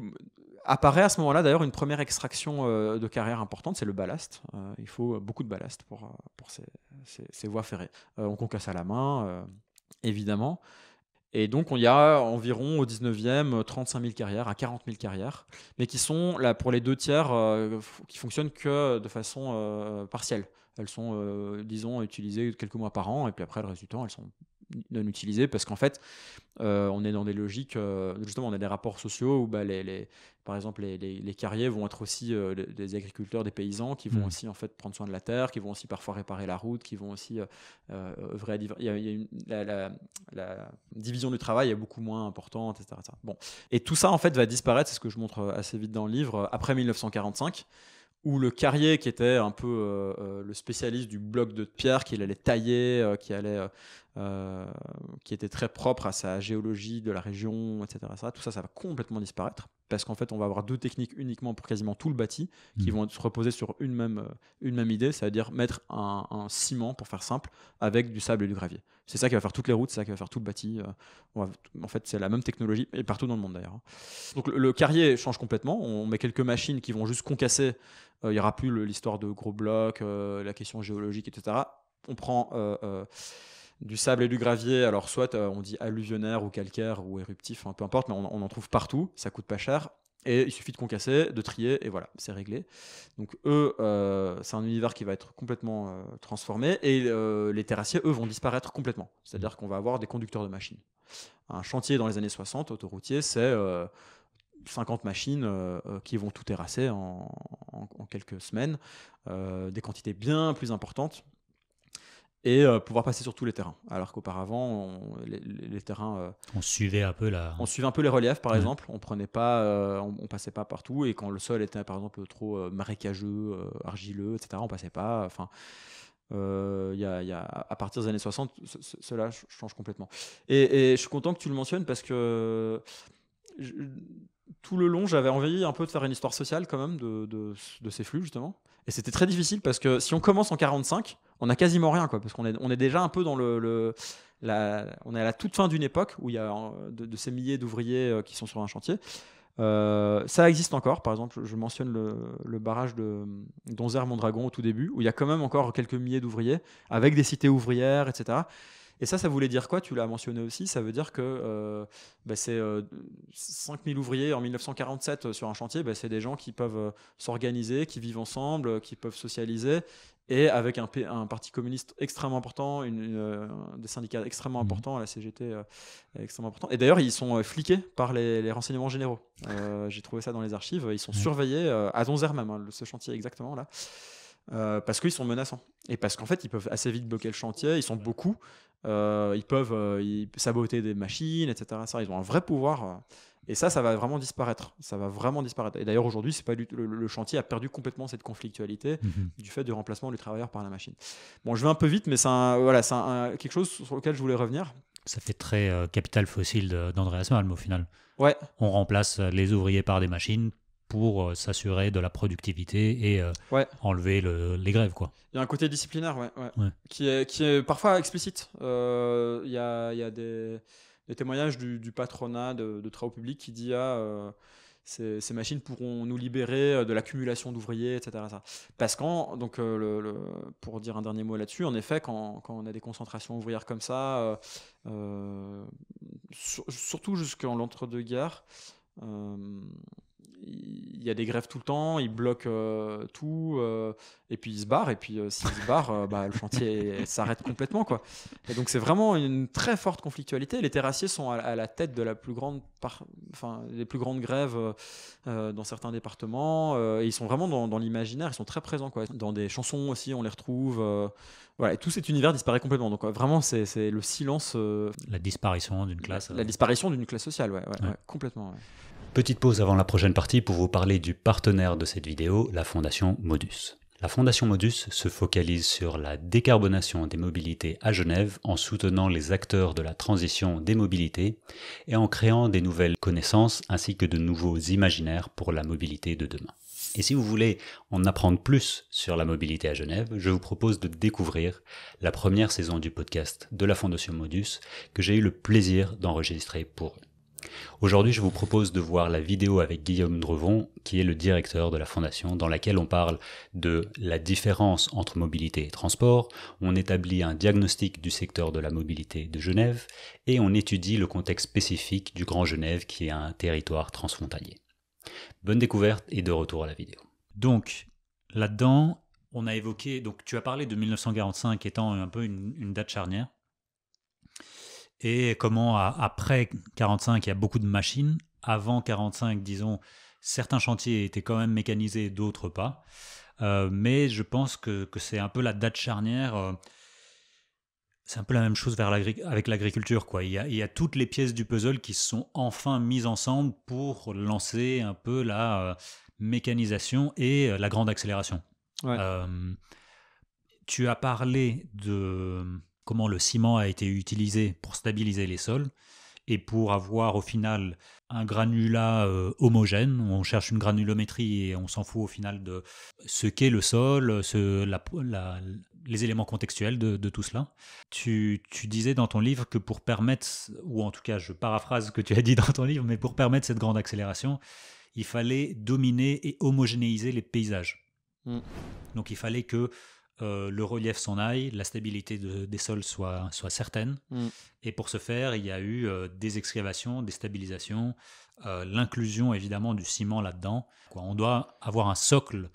apparaît à ce moment-là d'ailleurs une première extraction euh, de carrière importante, c'est le ballast. Euh, il faut beaucoup de ballast pour, pour ces, voies ferrées. on concasse à la main, évidemment. Et donc, on y a environ au 19e 35 000 carrières à 40 000 carrières, mais qui sont, là, pour les deux tiers, qui fonctionnent que de façon partielle. Elles sont, disons, utilisées quelques mois par an, et puis après, le reste elles sont non utilisés parce qu'en fait, euh, on est dans des logiques, euh, justement, on a des rapports sociaux où, bah, les, par exemple, les, les, carriers vont être aussi euh, des agriculteurs, des paysans qui vont mm. aussi en fait prendre soin de la terre, qui vont aussi parfois réparer la route, qui vont aussi vrai, il y la, division du travail est beaucoup moins importante, etc., Bon, et tout ça en fait va disparaître, c'est ce que je montre assez vite dans le livre après 1945 où le carrier, qui était un peu euh, euh, le spécialiste du bloc de pierre, qu'il allait tailler, euh, qui, allait, qui était très propre à sa géologie de la région, etc., Tout ça, ça va complètement disparaître, parce qu'en fait, on va avoir deux techniques uniquement pour quasiment tout le bâti, qui hmm. vont se reposer sur une même, une même idée, c'est-à-dire mettre un, ciment, pour faire simple, avec du sable et du gravier. C'est ça qui va faire toutes les routes, c'est ça qui va faire tout le bâti. en fait, c'est la même technologie, et partout dans le monde d'ailleurs. Hein. Donc le, le carrier change complètement, on met quelques machines qui vont juste concasser euh, il n'y aura plus l'histoire de gros blocs, euh, la question géologique, etc. On prend euh, du sable et du gravier. Alors, soit on dit alluvionnaire ou calcaire ou éruptif, hein, peu importe, mais on, en trouve partout, ça coûte pas cher. Et il suffit de concasser, de trier, et voilà, c'est réglé. Donc, eux, c'est un univers qui va être complètement transformé, et les terrassiers, eux, vont disparaître complètement. C'est-à-dire mmh. qu'on va avoir des conducteurs de machines. Un chantier dans les années 60, autoroutier, c'est 50 machines euh, euh, qui vont tout terrasser en, quelques semaines, euh, des quantités bien plus importantes et pouvoir passer sur tous les terrains. Alors qu'auparavant, les, terrains... on suivait un peu la... On suivait un peu les reliefs, par exemple. On prenait pas, on, passait pas partout. Et quand le sol était, par exemple, trop marécageux, argileux, etc., on passait pas. Enfin... Euh, y a, y a, à partir des années 60, cela change complètement. Et, et, je suis content que tu le mentionnes parce que je, tout le long, j'avais envie un peu de faire une histoire sociale quand même de, ces flux, justement. Et c'était très difficile parce que si on commence en 45, on a quasiment rien, quoi, parce qu'on est, on est déjà un peu dans le, on est à la toute fin d'une époque où il y a euh, de, ces milliers d'ouvriers euh, qui sont sur un chantier. Euh, ça existe encore, par exemple, je mentionne le, barrage de d'Onzer-Mondragon au tout début, où il y a quand même encore quelques milliers d'ouvriers, avec des cités ouvrières, etc. Et ça, ça voulait dire quoi Tu l'as mentionné aussi, ça veut dire que euh, bah, c'est 5000 euh, ouvriers en 1947 euh, sur un chantier, bah, c'est des gens qui peuvent euh, s'organiser, qui vivent ensemble, qui peuvent socialiser, et avec un, un parti communiste extrêmement important, une, des syndicats extrêmement mmh. importants, la CGT extrêmement important. Et d'ailleurs, ils sont fliqués par les, renseignements généraux. J'ai trouvé ça dans les archives, ils sont mmh. surveillés à 11h même, hein, ce chantier exactement là. Euh, parce qu'ils sont menaçants et parce qu'en fait ils peuvent assez vite bloquer le chantier, ils sont beaucoup, euh, ils peuvent euh, saboter des machines, etc. Ça, ils ont un vrai pouvoir et ça, ça va vraiment disparaître. Ça va vraiment disparaître. Et d'ailleurs aujourd'hui, c'est pas le, le, chantier a perdu complètement cette conflictualité mhm. du fait du remplacement du travailleur par la machine. Bon, je vais un peu vite, mais c'est voilà, c'est quelque chose sur lequel je voulais revenir. Ça fait très capital fossile d'André Malm au final. Ouais. On remplace les ouvriers par des machines pour euh, s'assurer de la productivité et euh, enlever les grèves. Quoi. Il y a un côté disciplinaire Qui, est, qui est parfois explicite. Euh, il, y a, des, témoignages du, patronat de, de travaux publics qui dit ah, ces, machines pourront nous libérer de l'accumulation d'ouvriers, etc., Parce qu'en, donc, le, pour dire un dernier mot là-dessus, en effet, quand, on a des concentrations ouvrières comme ça, surtout jusqu'en l'entre-deux-guerres, il y a des grèves tout le temps, ils bloquent euh, tout, euh, et puis ils se barrent, et puis euh, s'ils se barrent, bah, le chantier s'arrête complètement. Quoi. Et donc c'est vraiment une très forte conflictualité. Les terrassiers sont à, la tête de la plus grande enfin, des plus grandes grèves dans certains départements, et ils sont vraiment dans, l'imaginaire, ils sont très présents. Quoi. Dans des chansons aussi, on les retrouve. voilà, tout cet univers disparaît complètement. Donc vraiment, c'est le silence. La disparition d'une classe. La, disparition d'une classe sociale, ouais, ouais. complètement. Petite pause avant la prochaine partie pour vous parler du partenaire de cette vidéo, la Fondation Modus. La Fondation Modus se focalise sur la décarbonation des mobilités à Genève en soutenant les acteurs de la transition des mobilités et en créant des nouvelles connaissances ainsi que de nouveaux imaginaires pour la mobilité de demain. Et si vous voulez en apprendre plus sur la mobilité à Genève, je vous propose de découvrir la première saison du podcast de la Fondation Modus que j'ai eu le plaisir d'enregistrer pour Aujourd'hui, je vous propose de voir la vidéo avec Guillaume Drevon, qui est le directeur de la Fondation, dans laquelle on parle de la différence entre mobilité et transport, on établit un diagnostic du secteur de la mobilité de Genève, et on étudie le contexte spécifique du Grand Genève, qui est un territoire transfrontalier. Bonne découverte et de retour à la vidéo. Donc, là-dedans, on a évoqué, donc tu as parlé de 1945 étant un peu une date charnière et comment après 45, il y a beaucoup de machines. Avant 45, disons, certains chantiers étaient quand même mécanisés, d'autres pas. Euh, mais je pense que, que c'est un peu la date charnière. Euh, c'est un peu la même chose vers avec l'agriculture. Quoi. Il y, a, toutes les pièces du puzzle qui sont enfin mises ensemble pour lancer un peu la euh, mécanisation et la grande accélération. tu as parlé de, comment le ciment a été utilisé pour stabiliser les sols et pour avoir au final un granulat euh, homogène. On cherche une granulométrie et on s'en fout au final de ce qu'est le sol, ce, la, les éléments contextuels de, tout cela. Tu, disais dans ton livre que pour permettre, ou en tout cas je paraphrase ce que tu as dit dans ton livre, mais pour permettre cette grande accélération, il fallait dominer et homogénéiser les paysages. Mm. Donc il fallait que euh, le relief s'en aille, la stabilité des sols soit, certaine. Mm. Et pour ce faire, il y a eu euh, des excavations, des stabilisations, euh, l'inclusion évidemment du ciment là-dedans. On doit avoir un socle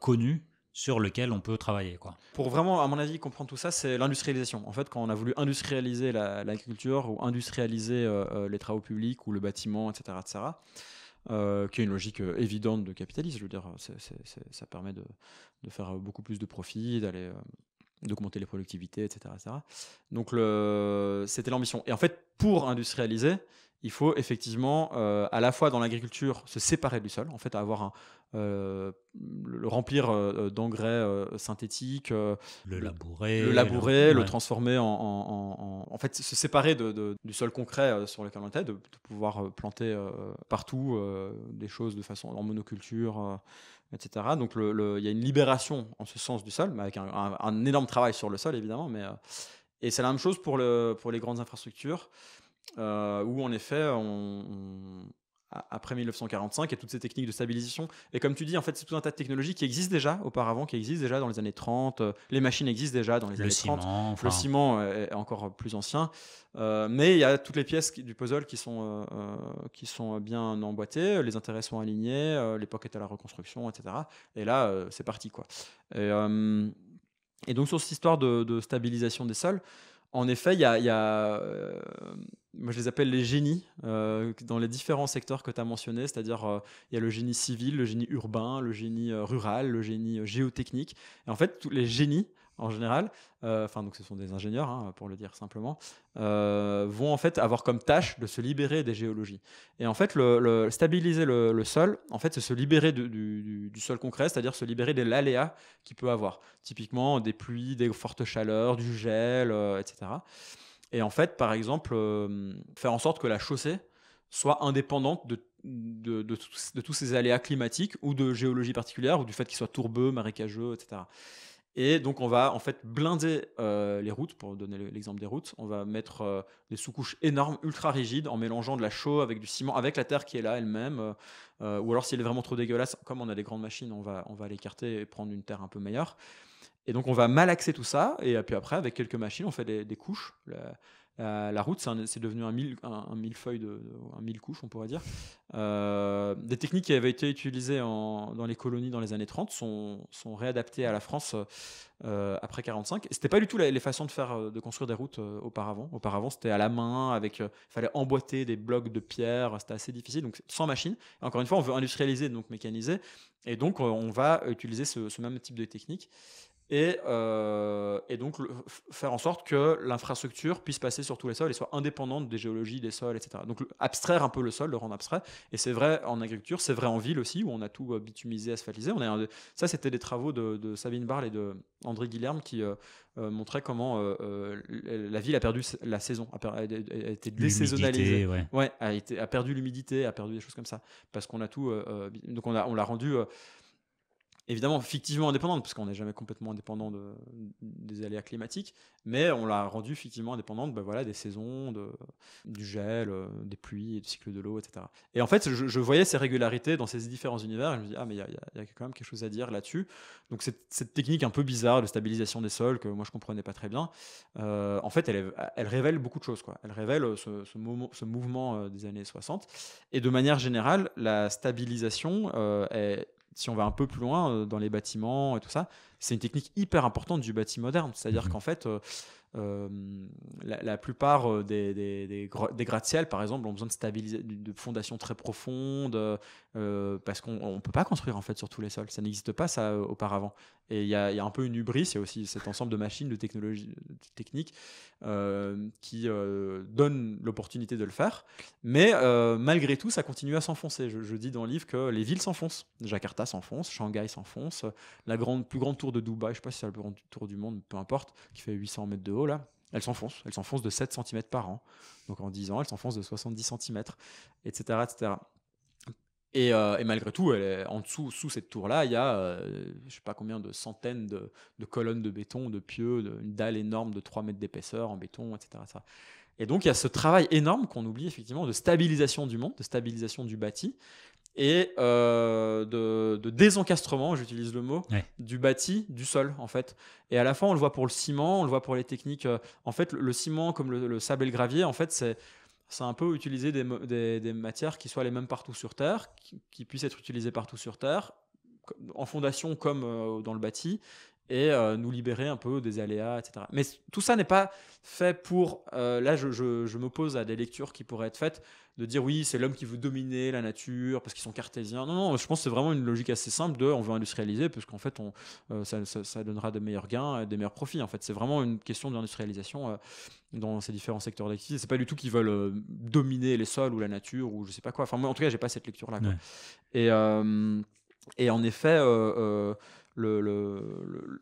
connu sur lequel on peut travailler. Pour vraiment, à mon avis, comprendre tout ça, c'est l'industrialisation. En fait, quand on a voulu industrialiser l'agriculture ou industrialiser les travaux publics ou le bâtiment, etc., etc., euh, qui est une logique euh, évidente de capitalisme. Je veux dire, ça permet de, faire euh, beaucoup plus de profits, d'aller d'augmenter les productivités, etc. Donc c'était l'ambition. Et en fait, pour industrialiser, il faut effectivement euh, à la fois dans l'agriculture se séparer du sol, en fait avoir euh, le remplir euh, d'engrais synthétiques, le labourer, le, labourer, le, transformer en, en, fait se séparer du sol concret sur lequel on était, de, pouvoir planter partout des choses de façon en monoculture. etc. Donc il y a une libération en ce sens du sol, mais avec un, énorme travail sur le sol évidemment. Mais, et c'est la même chose pour, le, pour les grandes infrastructures. Euh, où en effet, après 1945 après 1945 a toutes ces techniques de stabilisation. Et comme tu dis, en fait, c'est tout un tas de technologies qui existent déjà auparavant, qui existent déjà dans les années 30. Euh, les machines existent déjà dans les années 30. Le ciment euh, est encore plus ancien. mais il y a toutes les pièces du puzzle qui sont, qui sont bien emboîtées, les intérêts sont alignés, l'époque est à la reconstruction, etc. Et là, c'est parti. quoi. Et, donc, sur cette histoire de stabilisation des sols, en effet, il y a, euh, moi je les appelle les génies euh, dans les différents secteurs que tu as mentionnés, c'est-à-dire euh, il y a le génie civil, le génie urbain, le génie rural, le génie géotechnique. Et en fait, tous les génies en général, euh, enfin donc ce sont des ingénieurs hein, pour le dire simplement, euh, vont en fait avoir comme tâche de se libérer des géologies. Et en fait, le, stabiliser le, sol, en fait, c'est se libérer du, sol concret, c'est-à-dire se libérer des l'aléa qu'il peut avoir, typiquement des pluies, des fortes chaleurs, du gel, euh, etc. Et en fait, par exemple, faire en sorte que la chaussée soit indépendante de de, de, de tous ces aléas climatiques ou de géologie particulière ou du fait qu'il soit tourbeux, marécageux, etc. Et donc, on va en fait blinder euh, les routes, pour donner l'exemple des routes. On va mettre euh, des sous-couches énormes, ultra rigides, en mélangeant de la chaux avec du ciment, avec la terre qui est là elle-même. Euh, ou alors, si elle est vraiment trop dégueulasse, comme on a des grandes machines, on va, on va l'écarter et prendre une terre un peu meilleure. Et donc, on va malaxer tout ça. Et puis après, avec quelques machines, on fait des, couches. Euh, la route, c'est devenu un, mille, un, un mille couches, on pourrait dire. Euh, des techniques qui avaient été utilisées dans les colonies dans les années 30 sont, réadaptées à la France euh, euh après 45. C'était pas du tout les façons de faire, de construire des routes auparavant. Auparavant, c'était à la main, avec, il fallait emboîter des blocs de pierre, c'était assez difficile, donc sans machine. encore une fois, on veut industrialiser, donc mécaniser, et donc on va utiliser ce même type de technique et, euh, et donc faire en sorte que l'infrastructure puisse passer sur tous les sols et soit indépendante des géologies, des sols, etc. Donc abstraire un peu le sol, le rendre abstrait. Et c'est vrai en agriculture, c'est vrai en ville aussi, où on a tout bitumisé, asphaltisé. On ça, c'était des travaux de, Sabine Barle et de André Guilherme qui euh, euh, montraient comment la ville a perdu la saison, a, a été désaisonnalisée. Ouais. ouais. a, a perdu l'humidité, a perdu des choses comme ça. Parce qu'on a tout. donc on l'a on rendu évidemment fictivement indépendante, parce qu'on n'est jamais complètement indépendant de, des aléas climatiques, mais on l'a rendue fictivement indépendante ben voilà, des saisons, de, du gel, euh, des pluies, du cycle de l'eau, etc. Et en fait, je, voyais ces régularités dans ces différents univers, et je me dis, ah, mais il y a, quand même quelque chose à dire là-dessus. Donc cette, cette, technique un peu bizarre de stabilisation des sols, que moi je comprenais pas très bien, euh, en fait, elle, elle révèle beaucoup de choses. Quoi. Elle révèle ce, mouvement euh, des années 60. Et de manière générale, la stabilisation est si on va un peu plus loin euh, dans les bâtiments et tout ça, c'est une technique hyper importante du bâti moderne. C'est-à-dire mhm. qu'en fait, euh, euh, la, plupart euh, des, des, gratte-ciel, par exemple, ont besoin de stabiliser de fondations très profondes parce qu'on ne peut pas construire en fait sur tous les sols. Ça n'existe pas ça auparavant. Et il y, a un peu une hubris, il y a aussi cet ensemble de machines, de technologies, techniques qui donnent l'opportunité de le faire. Mais malgré tout, ça continue à s'enfoncer. Je, dis dans le livre que les villes s'enfoncent. Jakarta s'enfonce, Shanghai s'enfonce, la grande, plus grande tour de Dubaï, je sais pas si c'est le tour du monde, peu importe, qui fait 800 mètres de haut là, elle s'enfonce, elle s'enfonce de 7 cm par an. Donc en 10 ans, elle s'enfonce de 70 cm, etc. etc. Et, malgré tout, elle est en dessous, sous cette tour-là, il y a je euh, je sais pas combien de centaines de, colonnes de béton, de pieux, d'une dalle énorme de 3 mètres d'épaisseur en béton, etc. Et donc il y a ce travail énorme qu'on oublie effectivement de stabilisation du monde, de stabilisation du bâti, et euh, de, désencastrement, j'utilise le mot, du bâti, du sol en fait. Et à la fin, on le voit pour le ciment, on le voit pour les techniques. Euh, en fait, le, ciment comme le, sable et le gravier, en fait, c'est c'est un peu utiliser des, des, matières qui soient les mêmes partout sur Terre, qui puissent être utilisées partout sur Terre, en fondation comme euh, dans le bâti, et euh, nous libérer un peu des aléas, etc. Mais tout ça n'est pas fait pour... Euh, là, je, je, je m'oppose à des lectures qui pourraient être faites de dire oui, c'est l'homme qui veut dominer la nature parce qu'ils sont cartésiens. Non, non, je pense que c'est vraiment une logique assez simple de on veut industrialiser parce qu'en fait, on, euh, ça, ça, donnera de meilleurs gains, et des meilleurs profits. En fait, c'est vraiment une question d'industrialisation dans ces différents secteurs d'activité. C'est pas du tout qu'ils veulent dominer les sols ou la nature ou je sais pas quoi. Enfin, moi, en tout cas, j'ai pas cette lecture-là. Et, et en effet le,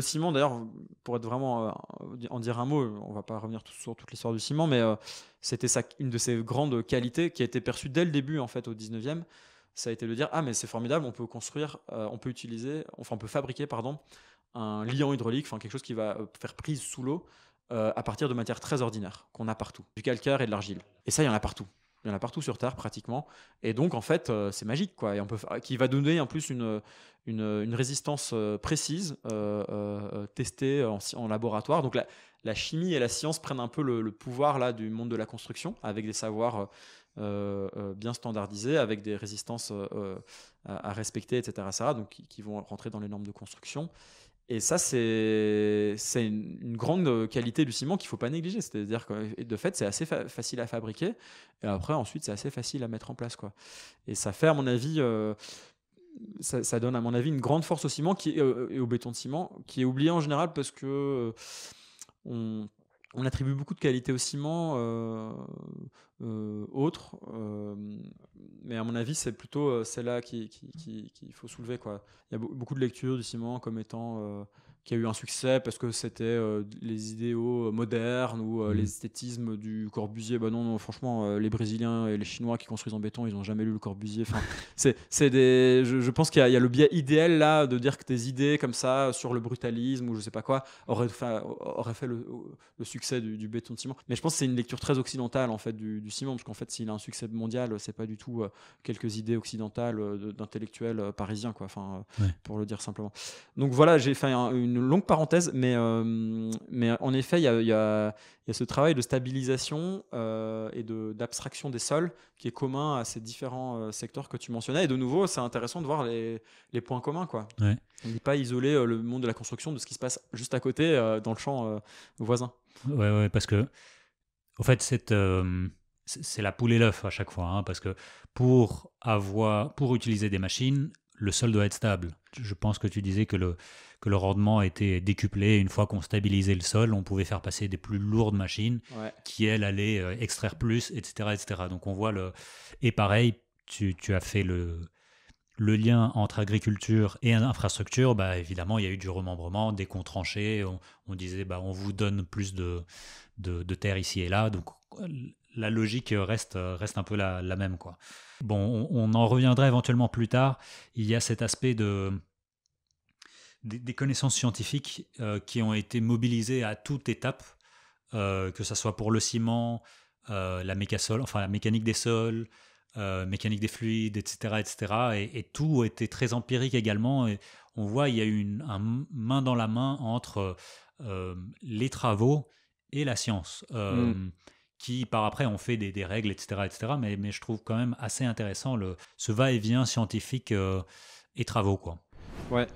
ciment, d'ailleurs, pour être vraiment euh, en dire un mot, on va pas revenir sur toute l'histoire du ciment, mais euh, c'était une de ses grandes qualités qui a été perçue dès le début, en fait, au 19e. Ça a été de dire Ah, mais c'est formidable, on peut construire, euh, on peut utiliser, enfin, on peut fabriquer, pardon, un liant hydraulique, enfin, quelque chose qui va faire prise sous l'eau. à partir de matières très ordinaires qu'on a partout, du calcaire et de l'argile. Et ça, il y en a partout. Il y en a partout sur Terre pratiquement. Et donc, en fait, euh, c'est magique, quoi. Et on peut qui va donner en plus une, résistance euh, précise, euh, testée en, laboratoire. Donc, la, chimie et la science prennent un peu le, pouvoir là du monde de la construction, avec des savoirs bien standardisés, avec des résistances à, respecter, etc., ça Donc, qui, vont rentrer dans les normes de construction. Et ça, c'est une, une grande qualité du ciment qu'il ne faut pas négliger. C'est-à-dire que de fait, c'est assez facile à fabriquer. Et après, ensuite, c'est assez facile à mettre en place. Quoi. Et ça fait, à mon avis, euh, ça, donne, à mon avis, une grande force au ciment qui euh, et au béton de ciment, qui est oublié en général parce que. Euh, on, on attribue beaucoup de qualités au ciment euh, euh, autres, euh, mais à mon avis, c'est plutôt celle-là qu'il qui, faut soulever. Quoi. Il y a beaucoup de lectures du ciment comme étant qui a eu un succès parce que c'était euh, les idéaux euh, modernes ou euh, mm. l'esthétisme du Corbusier. Bah non, franchement, les Brésiliens et les Chinois qui construisent en béton, ils n'ont jamais lu le Corbusier. Enfin, (laughs) c'est, c'est des, je, pense qu'il y a, le biais idéal là de dire que des idées comme ça sur le brutalisme ou je sais pas quoi auraient fait, fait le, succès du, béton de ciment. Mais je pense que c'est une lecture très occidentale en fait du, ciment parce qu'en fait, s'il a un succès mondial, c'est pas du tout quelques idées occidentales d'intellectuels parisiens quoi. Enfin, pour le dire simplement. Donc voilà, j'ai fait une longue parenthèse, mais, euh, mais en effet, il y a, y, y a, ce travail de stabilisation euh, et d'abstraction des sols qui est commun à ces différents euh, secteurs que tu mentionnais. Et de nouveau, c'est intéressant de voir les, points communs. Quoi. Ouais. On n'est pas isolé euh, le monde de la construction de ce qui se passe juste à côté, dans le champ voisin. Oui, parce que, en fait, cette c'est la poule et l'œuf à chaque fois, hein, parce que pour avoir, pour utiliser des machines, le sol doit être stable. Je pense que tu disais que le, que le rendement a été décuplé. Une fois qu'on stabilisait le sol, on pouvait faire passer des plus lourdes machines qui, elles, allaient euh, extraire plus, etc., etc. Donc on voit le... Et pareil, tu, as fait le, le lien entre agriculture et infrastructure, bah, évidemment, il y a eu du remembrement, des qu'on tranchait, On, disait, bah, on vous donne plus de, de, terre ici et là. Donc, la logique reste, reste un peu la, la même. Quoi. Bon, on, on, en reviendra éventuellement plus tard. Il y a cet aspect de, des, connaissances scientifiques euh, qui ont été mobilisées à toute étape, euh, que ce soit pour le ciment, euh, la enfin la mécanique des sols, mécanique des fluides, etc., etc. Et, tout a été très empirique également. Et on voit il y a eu une un main dans la main entre les travaux et la science. Hmm. Qui par après ont fait des, règles, etc., etc. Mais, mais, je trouve quand même assez intéressant le, ce va-et-vient scientifique et travaux, quoi. Ouais,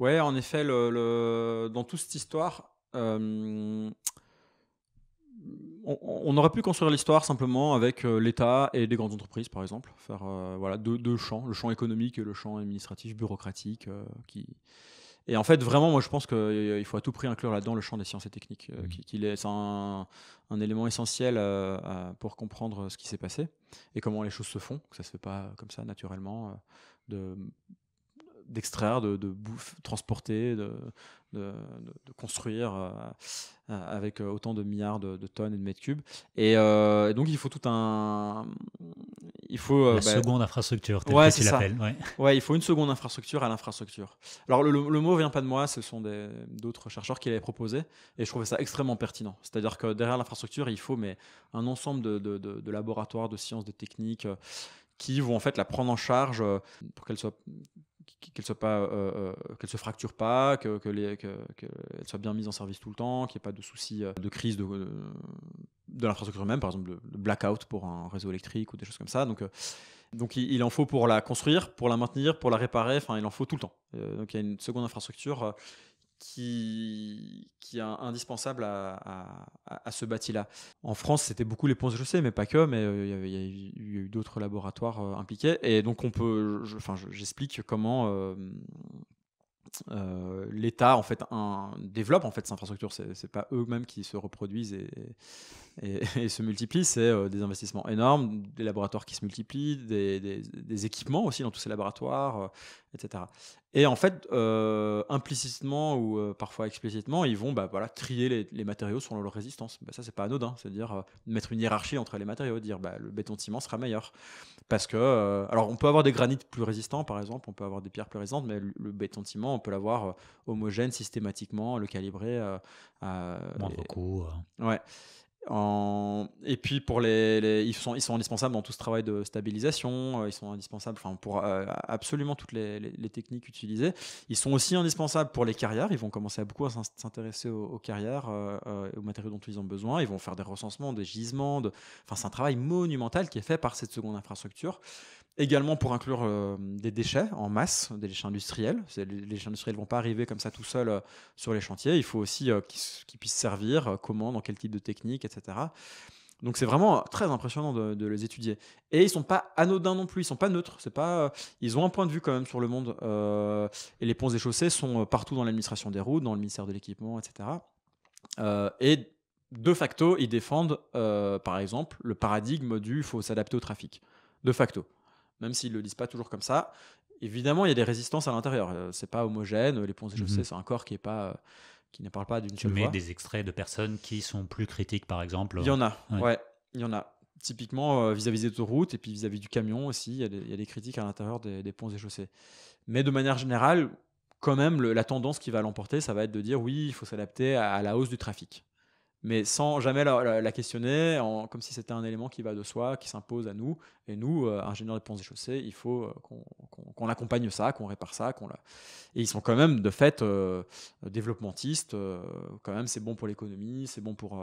Ouais, en effet, dans toute cette histoire, on, aurait pu construire l'histoire simplement avec l'État et des grandes entreprises, par exemple. Faire voilà, deux, champs, le champ économique et le champ administratif, bureaucratique. qui... Et en fait, vraiment, moi, je pense qu'il faut à tout prix inclure là-dedans le champ des sciences et techniques, mmh. qui est un, élément essentiel pour comprendre euh, ce qui s'est passé et comment les choses se font, que ça ne se fait pas euh, comme ça naturellement. Euh, de d'extraire, de, de, bouffe, transporter, de, de, de construire euh, euh, avec euh, autant de milliards de, tonnes et de mètres cubes. Et, donc, il faut tout un. Il faut, La bah, seconde infrastructure, ouais, tu l'appelles. Ouais. il faut une seconde infrastructure à l'infrastructure. Alors, le, le, ne mot vient pas de moi, ce sont d'autres chercheurs qui l'avaient proposé, et je trouvais ça extrêmement pertinent. C'est-à-dire que derrière l'infrastructure, il faut mais, un ensemble de laboratoires, de sciences, de techniques qui vont en fait la prendre en charge pour qu'elle soit qu'elle soit pas euh, euh, qu'elle se fracture pas que qu'elle soit bien mise en service tout le temps qu'il n'y ait pas de soucis euh, de crise de, de, l'infrastructure même par exemple de, blackout pour un réseau électrique ou des choses comme ça donc donc il, en faut pour la construire pour la maintenir pour la réparer enfin il en faut tout le temps donc il y a une seconde infrastructure qui, qui est indispensable à, à, ce bâti-là. En France, c'était beaucoup les ponts sais mais pas que, mais euh, il y, avait, a eu, d'autres laboratoires euh, impliqués. Et donc, on peut, enfin, j'explique comment euh, l'État en fait un, développe en fait ces infrastructures. C'est, n'est pas eux-mêmes qui se reproduisent et, (laughs) se multiplient. C'est des investissements énormes, des laboratoires qui se multiplient, des, équipements aussi dans tous ces laboratoires, etc. Et en fait, euh, implicitement ou euh, parfois explicitement, ils vont bah, voilà, trier les, matériaux selon leur résistance. Bah, ça, c'est pas anodin. Hein. C'est-à-dire euh, mettre une hiérarchie entre les matériaux, dire bah, le béton ciment sera meilleur. Parce que, alors, on peut avoir des granites plus résistants, par exemple, on peut avoir des pierres plus résistantes, mais le, béton ciment, on peut l'avoir homogène systématiquement, le calibrer. euh, Moins beaucoup, Ouais. Et puis pour les, ils sont indispensables dans tout ce travail de stabilisation. Euh, ils sont indispensables, pour euh, absolument toutes les, techniques utilisées. Ils sont aussi indispensables pour les carrières. Ils vont commencer à beaucoup s'intéresser aux, carrières, et euh, aux matériaux dont ils ont besoin. Ils vont faire des recensements, des gisements. Enfin, c'est un travail monumental qui est fait par cette seconde infrastructure. Également pour inclure euh, des déchets en masse, des déchets industriels. Les, déchets industriels ne vont pas arriver comme ça tout seuls euh, sur les chantiers. Il faut aussi euh, qu'ils puissent servir, comment, dans quel type de technique, etc. Donc c'est vraiment très impressionnant de, les étudier. Et ils ne sont pas anodins non plus, ils ne sont pas neutres. C'est pas, ils ont un point de vue quand même sur le monde. et les ponts et chaussées sont partout dans l'administration des routes, dans le ministère de l'équipement, etc. et de facto, ils défendent, par exemple, le paradigme du faut s'adapter au trafic. De facto même s'ils le lisent pas toujours comme ça. Évidemment, il y a des résistances à l'intérieur. Euh, c'est pas homogène. Les ponts et chaussées, c'est un corps qui est pas euh, qui ne parle pas d'une seule mais mets des extraits de personnes qui sont plus critiques, par exemple. Il y en a, euh, ouais, il y en a. Typiquement vis-à-vis des autoroutes et puis vis-à-vis du camion aussi, il y, a des, critiques à l'intérieur des, ponts et chaussées. Mais de manière générale, quand même, la tendance qui va l'emporter, ça va être de dire oui, il faut s'adapter à, la hausse du trafic mais sans jamais la, questionner, comme si c'était un élément qui va de soi, qui s'impose à nous. Et nous, euh, ingénieurs des ponts et chaussées, il faut euh, qu'on accompagne ça, qu'on répare ça. qu'on la... Et ils sont quand même, de fait, euh, développementistes. quand même, c'est bon pour l'économie, c'est bon pour...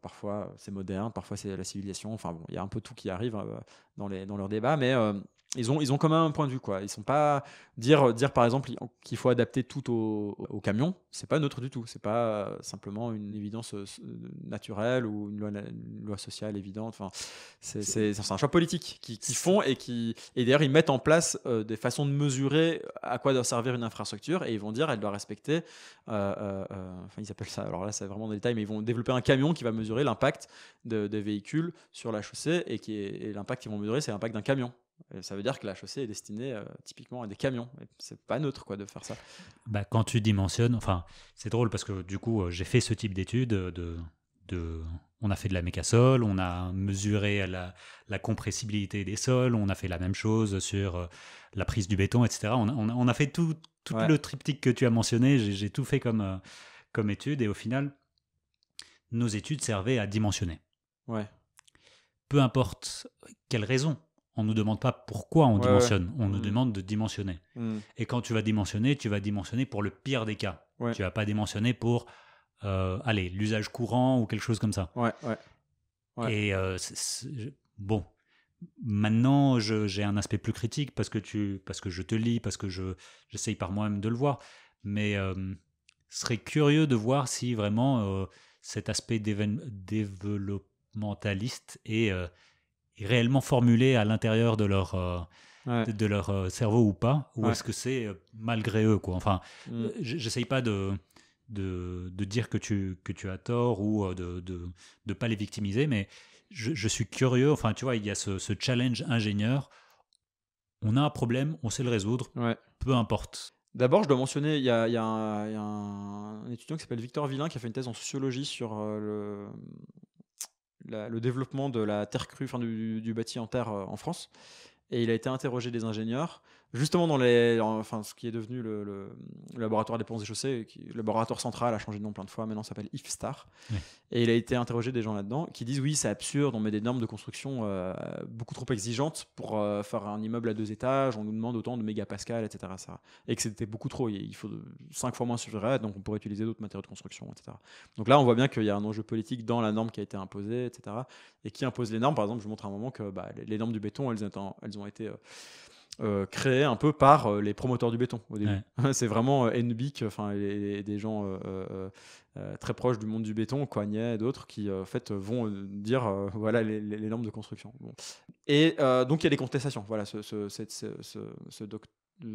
parfois c'est moderne, parfois c'est la civilisation. Enfin bon, il y a un peu tout qui arrive dans, les, dans leurs débats, mais ils ont, ils ont quand même un point de vue. Quoi. Ils sont pas dire, dire par exemple qu'il faut adapter tout au, au camion, c'est pas neutre du tout. C'est pas euh, simplement une évidence euh, naturelle ou une loi, sociale évidente. Enfin, c'est un choix politique qu'ils font et qui et d'ailleurs ils mettent en place euh, des façons de mesurer à quoi doit servir une infrastructure et ils vont dire elle doit respecter. enfin, ils appellent ça. Alors là, c'est vraiment des détails, mais ils vont développer un camion qui va mesurer l'impact des véhicules sur la chaussée et qui est, l'impact qu'ils vont mesurer, c'est l'impact d'un camion ça veut dire que la chaussée est destinée euh, typiquement à des camions. C'est pas neutre quoi de faire ça. Bah, quand tu dimensionnes, enfin, c'est drôle parce que du coup, euh, j'ai fait ce type d'études euh, de, de, on a fait de la mécasol, on a mesuré la, compressibilité des sols, on a fait la même chose sur la prise du béton, etc. On a, on fait tout, tout le triptyque que tu as mentionné. J'ai tout fait comme, comme étude et au final, nos études servaient à dimensionner. Ouais. Peu importe quelle raison on ne nous demande pas pourquoi on dimensionne, on nous demande de dimensionner. Hmm. Et quand tu vas dimensionner, tu vas dimensionner pour le pire des cas. Tu vas pas dimensionner pour, euh, allez, l'usage courant ou quelque chose comme ça. Et euh, bon, maintenant j'ai un aspect plus critique parce que tu, parce que je te lis, parce que je j'essaye par moi-même de le voir, mais euh, serait curieux de voir si vraiment euh, cet aspect développementaliste est est réellement formulé à l'intérieur de leur euh, de, leur euh, cerveau ou pas ou est-ce que c'est euh, malgré eux quoi enfin mm. j'essaye pas de, de de, dire que tu, que tu as tort ou de ne de, de, pas les victimiser, mais je, je, suis curieux. Enfin, tu vois, il y a ce, challenge ingénieur. On a un problème, on sait le résoudre, peu importe. D'abord, je dois mentionner, il y a, y a, un, y a un, étudiant qui s'appelle Victor Villain qui a fait une thèse en sociologie sur le, le développement de la terre crue, du, du, bâti en terre euh, en France. Et il a été interrogé des ingénieurs justement dans les, enfin, ce qui est devenu le, laboratoire des ponts et chaussées, le laboratoire central a changé de nom plein de fois, maintenant s'appelle IFSTAR. Et il a été interrogé des gens là-dedans qui disent oui, c'est absurde, on met des normes de construction euh, beaucoup trop exigeantes pour euh, faire un immeuble à deux étages, on nous demande autant de mégapascales, etc., ça Et que c'était beaucoup trop, il faut cinq fois moins sur donc on pourrait utiliser d'autres matériaux de construction, etc. Donc là, on voit bien qu'il y a un enjeu politique dans la norme qui a été imposée, etc. Et qui impose les normes. Par exemple, je vous montre un moment que bah, les normes du béton, elles, ont été euh, euh, créé un peu par euh, les promoteurs du béton au début. (laughs) c'est vraiment euh, NBIC enfin des gens très proches du monde du béton, Coignet et d'autres, qui en fait vont dire voilà les, normes de construction. Et donc il y a des contestations. Voilà, ce, ce,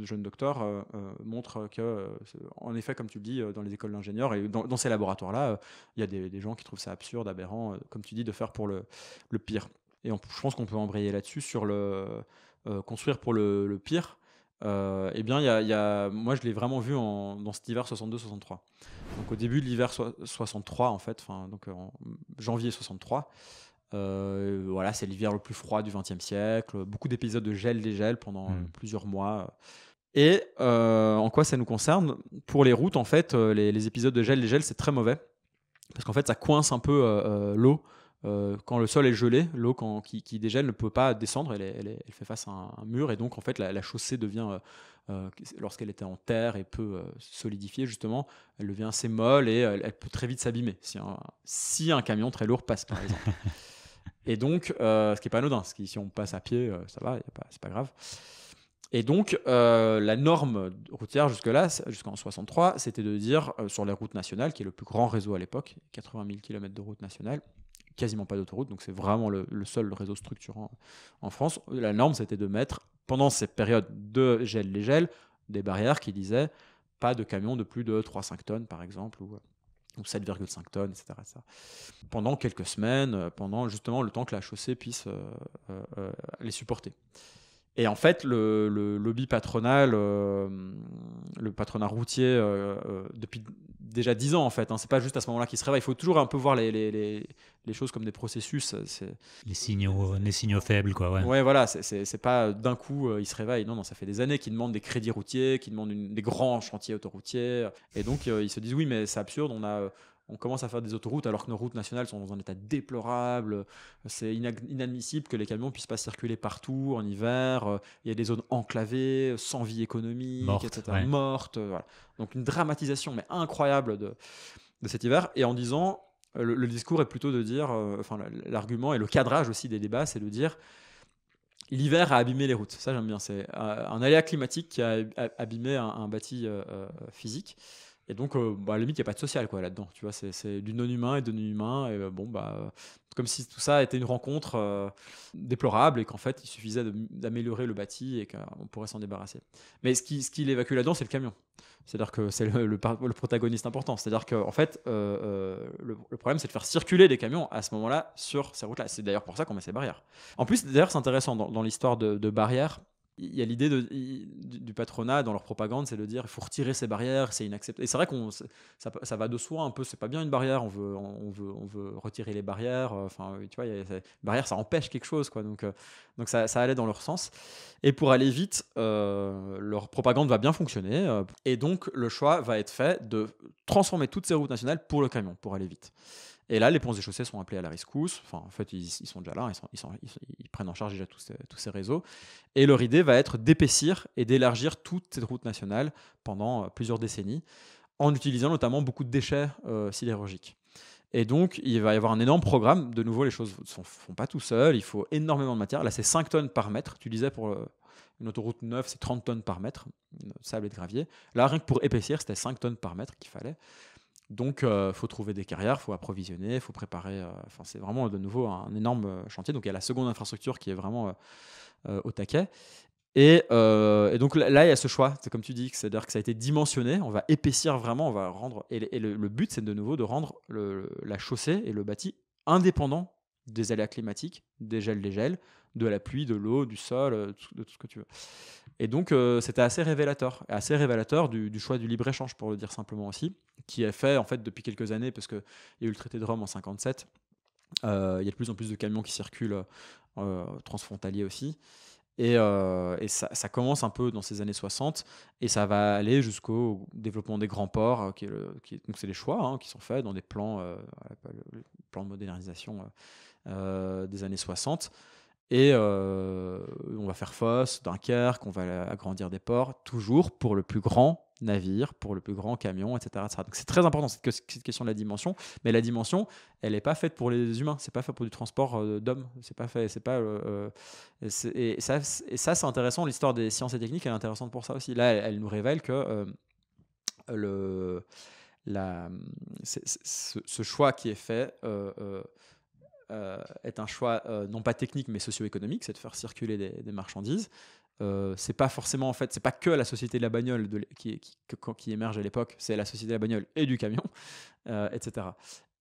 jeune docteur montre que, en effet, comme tu le dis, dans les écoles d'ingénieurs et dans, ces laboratoires-là, il y a des, gens qui trouvent ça absurde, aberrant, comme tu dis, de faire pour le, le pire. Et je pense qu'on peut embrayer là-dessus sur le, euh, construire pour le, pire, euh, eh bien, y y a, moi, je l'ai vraiment vu dans cet hiver 62-63. Donc, au début de l'hiver 63, en fait, donc en janvier 63, euh, voilà, c'est l'hiver le plus froid du XXe siècle. Beaucoup d'épisodes de gel dégel pendant mmh. plusieurs mois. Et en quoi ça nous concerne Pour les routes, en fait, les, épisodes de gel dégel c'est très mauvais parce qu'en fait, ça coince un peu l'eau euh, quand le sol est gelé, l'eau qui, qui, dégèle ne peut pas descendre, elle, fait face à un, mur et donc en fait la, chaussée devient, euh, euh, lorsqu'elle était en terre et peu solidifiée justement, elle devient assez molle et elle, peut très vite s'abîmer si un, camion très lourd passe par exemple. (laughs) et donc, ce qui n'est pas anodin, si on passe à pied, ça va, c'est pas grave. Et donc, la norme routière jusque-là, jusqu'en 63, c'était de dire sur les routes nationales, qui est le plus grand réseau à l'époque, 80 000 km de routes nationales, quasiment pas d'autoroute, donc c'est vraiment le, seul réseau structurant en France. La norme, c'était de mettre, pendant ces périodes de gel des barrières qui disaient pas de camions de plus de 3-5 tonnes, par exemple, ou, euh, ou 7,5 tonnes, etc., Pendant quelques semaines, euh, pendant justement le temps que la chaussée puisse euh, les supporter. Et en fait, le, lobby patronal, euh, le patronat routier, euh, euh, depuis déjà dix ans, en fait, hein, c'est pas juste à ce moment-là qu'il se réveille. Il faut toujours un peu voir les, les, choses comme des processus. Les signaux, les signaux faibles, quoi. Ouais, ouais voilà, c'est pas d'un coup il se réveille. Non, non, ça fait des années qu'il demande des crédits routiers, qu'il demande des grands chantiers autoroutiers. Et donc, ils se disent, oui, mais c'est absurde, on a on commence à faire des autoroutes alors que nos routes nationales sont dans un état déplorable. C'est inadmissible que les camions puissent pas circuler partout en hiver. Euh, il y a des zones enclavées, sans vie économique, Morte, etc. Mortes. Euh, Donc une dramatisation, mais incroyable de, cet hiver. Et en disant, euh, le, discours est plutôt de dire, enfin l'argument et le cadrage aussi des débats, c'est de dire l'hiver a abîmé les routes. Ça j'aime bien. C'est un aléa climatique qui a abîmé un, bâti physique. Et donc, euh, bah, à la limite, il n'y a pas de social quoi là-dedans. Tu vois, c'est du non-humain et de non-humain. Et euh, bon, bah, comme si tout ça était une rencontre euh, déplorable et qu'en fait, il suffisait d'améliorer le bâti et qu'on pourrait s'en débarrasser. Mais ce qui, ce l'évacue là-dedans, c'est le camion. C'est-à-dire que c'est le, protagoniste important. C'est-à-dire qu'en fait, le, problème, c'est de faire circuler des camions à ce moment-là sur ces routes-là. C'est d'ailleurs pour ça qu'on met ces barrières. En plus, d'ailleurs, c'est intéressant dans, l'histoire de barrières il y a l'idée du patronat dans leur propagande, c'est de dire il faut retirer ces barrières, c'est inacceptable. Et c'est vrai qu'on ça, va de soi un peu, c'est pas bien une barrière, on veut, on veut, on veut retirer les barrières. Euh, enfin, tu vois, ça empêche quelque chose, quoi. Donc, euh, donc ça, allait dans leur sens. Et pour aller vite, euh, leur propagande va bien fonctionner. et donc, le choix va être fait de transformer toutes ces routes nationales pour le camion, pour aller vite. Et là, les ponts et chaussées sont appelés à la rescousse. Enfin, en fait, ils, sont déjà là, ils, prennent en charge déjà tous ces, réseaux. Et leur idée va être d'épaissir et d'élargir toutes ces routes nationales pendant euh, plusieurs décennies, en utilisant notamment beaucoup de déchets euh, sidérurgiques. Et donc, il va y avoir un énorme programme. De nouveau, les choses ne font pas tout seules. Il faut énormément de matière. Là, c'est 5 tonnes par mètre. Tu disais pour euh, une autoroute neuve, c'est 30 tonnes par mètre, sable et de gravier. Là, rien que pour épaissir, c'était 5 tonnes par mètre qu'il fallait. Donc, il euh, faut trouver des carrières, faut approvisionner, faut préparer. Euh, enfin, c'est vraiment de nouveau un, énorme euh, chantier. Donc, il y a la seconde infrastructure qui est vraiment au taquet. Et, donc là, il y a ce choix. C'est comme tu dis, c'est-à-dire que ça a été dimensionné. On va épaissir vraiment, on va rendre. Et, le, but, c'est de nouveau de rendre la chaussée et le bâti indépendant des aléas climatiques, des gels, des gels, de la pluie, de l'eau, du sol, euh, de tout ce que tu veux. Et donc, euh, c'était assez révélateur, assez révélateur du, choix du libre-échange, pour le dire simplement aussi, qui est fait, en fait, depuis quelques années, parce qu'il y a eu le traité de Rome en 57, euh, il y a de plus en plus de camions qui circulent transfrontaliers aussi, et, ça, commence un peu dans ces années 60, et ça va aller jusqu'au développement des grands ports, qui, donc c'est les choix hein, qui sont faits dans des plans, plans de modernisation euh, des années 60. Et euh, on va faire Fosse, Dunkerque, on va agrandir des ports, toujours pour le plus grand navire, pour le plus grand camion, etc. Donc c'est très important cette, question de la dimension, mais la dimension, elle n'est pas faite pour les humains, c'est pas fait pour du transport euh, d'hommes, c'est pas fait, c'est pas. et, ça, c'est intéressant. L'histoire des sciences et techniques, elle est intéressante pour ça aussi. Là, elle, nous révèle que le, la, ce, ce, choix qui est fait euh, est un choix euh, non pas technique mais socio-économique, c'est de faire circuler des, marchandises. Euh, c'est pas forcément en fait, c'est pas que la société de la bagnole de, qui, qui, émerge à l'époque, c'est la société de la bagnole et du camion, (laughs) etc.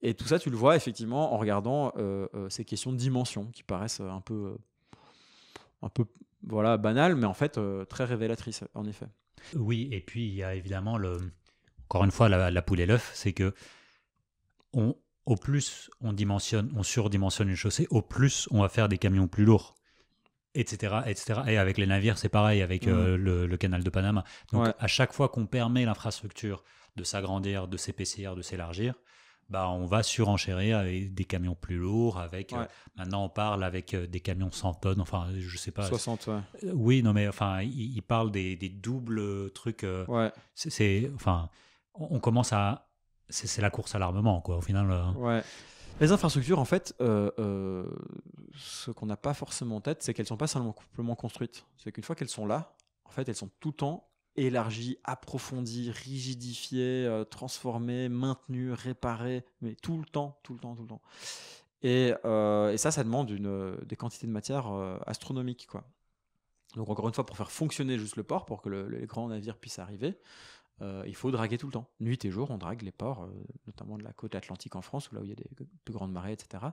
Et tout ça, tu le vois effectivement en regardant ces questions de dimension qui paraissent un peu, un peu voilà banales, mais en fait très révélatrices en effet. Oui, et puis il y a évidemment le, encore une fois la, la poule et l'œuf, c'est que on, au plus on dimensionne, on surdimensionne une chaussée, au plus on va faire des camions plus lourds, etc., etc. Et avec les navires, c'est pareil avec euh, le, canal de Panama. Donc à chaque fois qu'on permet l'infrastructure de s'agrandir, de s'épaissir, de s'élargir, bah on va surenchérir avec des camions plus lourds, avec euh, maintenant on parle avec euh, des camions 100 tonnes, enfin je sais pas. 60. Ouais. Oui, non mais enfin il, parle des, doubles trucs. c'est enfin on commence à c'est la course à l'armement, quoi, au final. Euh. Les infrastructures, en fait, euh, euh, ce qu'on n'a pas forcément en tête, c'est qu'elles ne sont pas simplement construites. C'est qu'une fois qu'elles sont là, en fait, elles sont tout le temps élargies, approfondies, rigidifiées, transformées, maintenues, réparées, mais tout le temps, tout le temps, tout le temps. Et, ça, ça demande des quantités de matière astronomiques, quoi. Donc encore une fois, pour faire fonctionner juste le port, pour que les grands navires puissent arriver, euh, il faut draguer tout le temps. Nuit et jour, on drague les ports, euh, notamment de la côte atlantique en France, où là où il y a des, plus grandes marées, etc.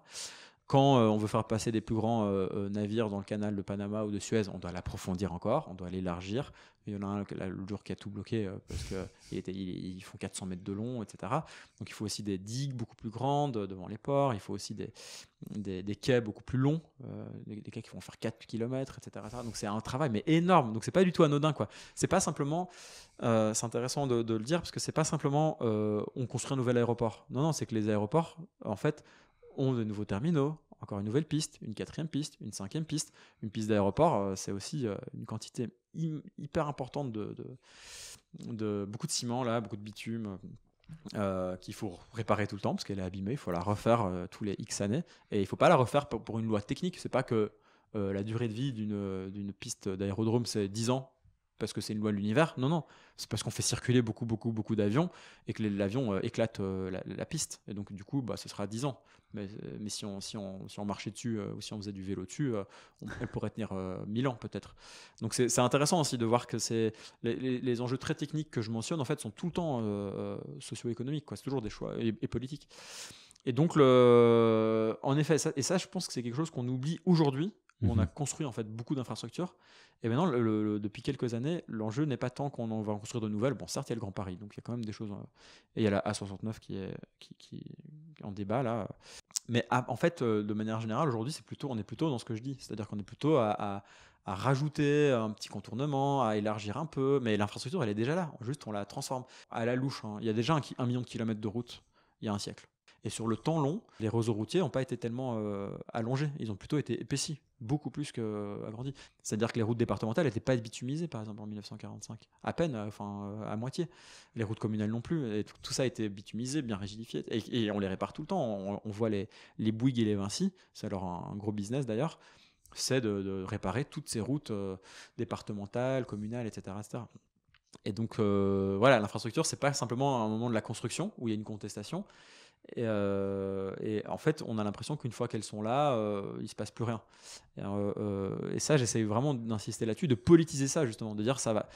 Quand euh, on veut faire passer des plus grands euh, euh, navires dans le canal de Panama ou de Suez, on doit l'approfondir encore, on doit l'élargir. Il y en a un jour qui a tout bloqué parce qu'ils font 400 mètres de long, etc. Donc il faut aussi des digues beaucoup plus grandes devant les ports, il faut aussi des, des, quais beaucoup plus longs, des, quais qui vont faire 4 km, etc. Donc c'est un travail mais énorme, donc c'est pas du tout anodin. quoi. C'est pas simplement, c'est intéressant de, le dire, parce que c'est pas simplement on construit un nouvel aéroport. Non, non, c'est que les aéroports, en fait, ont de nouveaux terminaux, encore une nouvelle piste, une quatrième piste, une cinquième piste. Une piste d'aéroport, euh, c'est aussi euh, une quantité hyper importante de, beaucoup de ciment, là, beaucoup de bitume. Euh, qu'il faut réparer tout le temps parce qu'elle est abîmée, il faut la refaire tous les X années et il faut pas la refaire pour, une loi technique, c'est pas que la durée de vie d'une piste d'aérodrome c'est 10 ans parce que c'est une loi de l'univers. Non, non, c'est parce qu'on fait circuler beaucoup, beaucoup, beaucoup d'avions et que l'avion euh, éclate euh, la, piste. Et donc, du coup, bah, ce sera 10 ans. Euh, mais, si, on, si, on, si marchait dessus ou si on faisait du vélo dessus, on, pourrait tenir 1000 ans peut-être. Donc, c'est intéressant aussi de voir que c'est les, enjeux très techniques que je mentionne, en fait, sont tout le temps socio-économiques. C'est toujours des choix et, politiques. Et donc, le, en effet, et ça, je pense que c'est quelque chose qu'on oublie aujourd'hui où on a mhm. construit en fait beaucoup d'infrastructures. Et maintenant, depuis quelques années, l'enjeu n'est pas tant qu'on va en construire de nouvelles. Bon, certes, il y a le Grand Paris, donc il y a quand même des choses. Euh, et il y a la A69 qui est, en débat là. Mais ah, en fait, euh, de manière générale, aujourd'hui, c'est plutôt, on est plutôt dans ce que je dis, c'est-à-dire qu'on est plutôt à, rajouter un petit contournement, à élargir un peu. Mais l'infrastructure, elle est déjà là. Juste, on la transforme à la louche. Hein. Il y a déjà un, million de kilomètres de route il y a un siècle. Et sur le temps long, les réseaux routiers n'ont pas été tellement euh, allongés, ils ont plutôt été épaissis beaucoup plus euh, dit, C'est-à-dire que les routes départementales n'étaient pas bitumisées, par exemple, en 1945. À peine, euh, enfin, euh, à moitié. Les routes communales non plus. Et tout, ça a été bitumisé, bien rigidifié. Et, on les répare tout le temps. On, voit les, les Bouygues et les Vinci. C'est alors un, gros business d'ailleurs c'est de, réparer toutes ces routes départementales, communales, etc. etc. Et donc, voilà, l'infrastructure, c'est pas simplement un moment de la construction où il y a une contestation, euh, et, en fait, on a l'impression qu'une fois qu'elles sont là, euh, il se passe plus rien. Et, euh, ça, j'essaie vraiment d'insister là-dessus, de politiser ça justement, de dire ça va.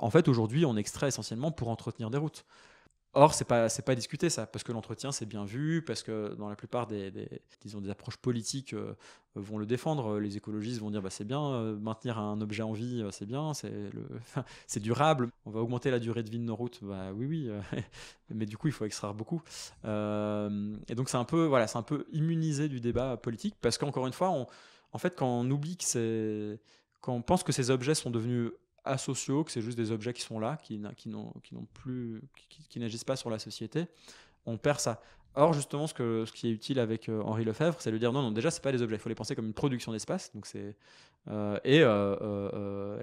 En fait, aujourd'hui, on extrait essentiellement pour entretenir des routes. Or, c'est pas c'est pas discuté ça, parce que l'entretien c'est bien vu, parce que dans la plupart des, disons des approches politiques euh, vont le défendre. Les écologistes vont dire bah c'est bien euh, maintenir un objet en vie, euh, c'est bien, c'est le (laughs) c'est durable. On va augmenter la durée de vie de nos routes, bah oui oui, (laughs) mais du coup il faut extraire beaucoup. et donc c'est un peu voilà c'est un peu immunisé du débat politique parce qu'encore une fois on en fait quand on oublie que c'est quand on pense que ces objets sont devenus asociaux, que c'est juste des objets qui sont là, qui, qui n'ont plus, qui, n'agissent pas sur la société, on perd ça. Or, justement, ce, que, ce qui est utile avec euh, Henri Lefebvre, c'est de dire non, non, déjà, ce pas des objets, il faut les penser comme une production d'espace. Donc c'est euh, et euh,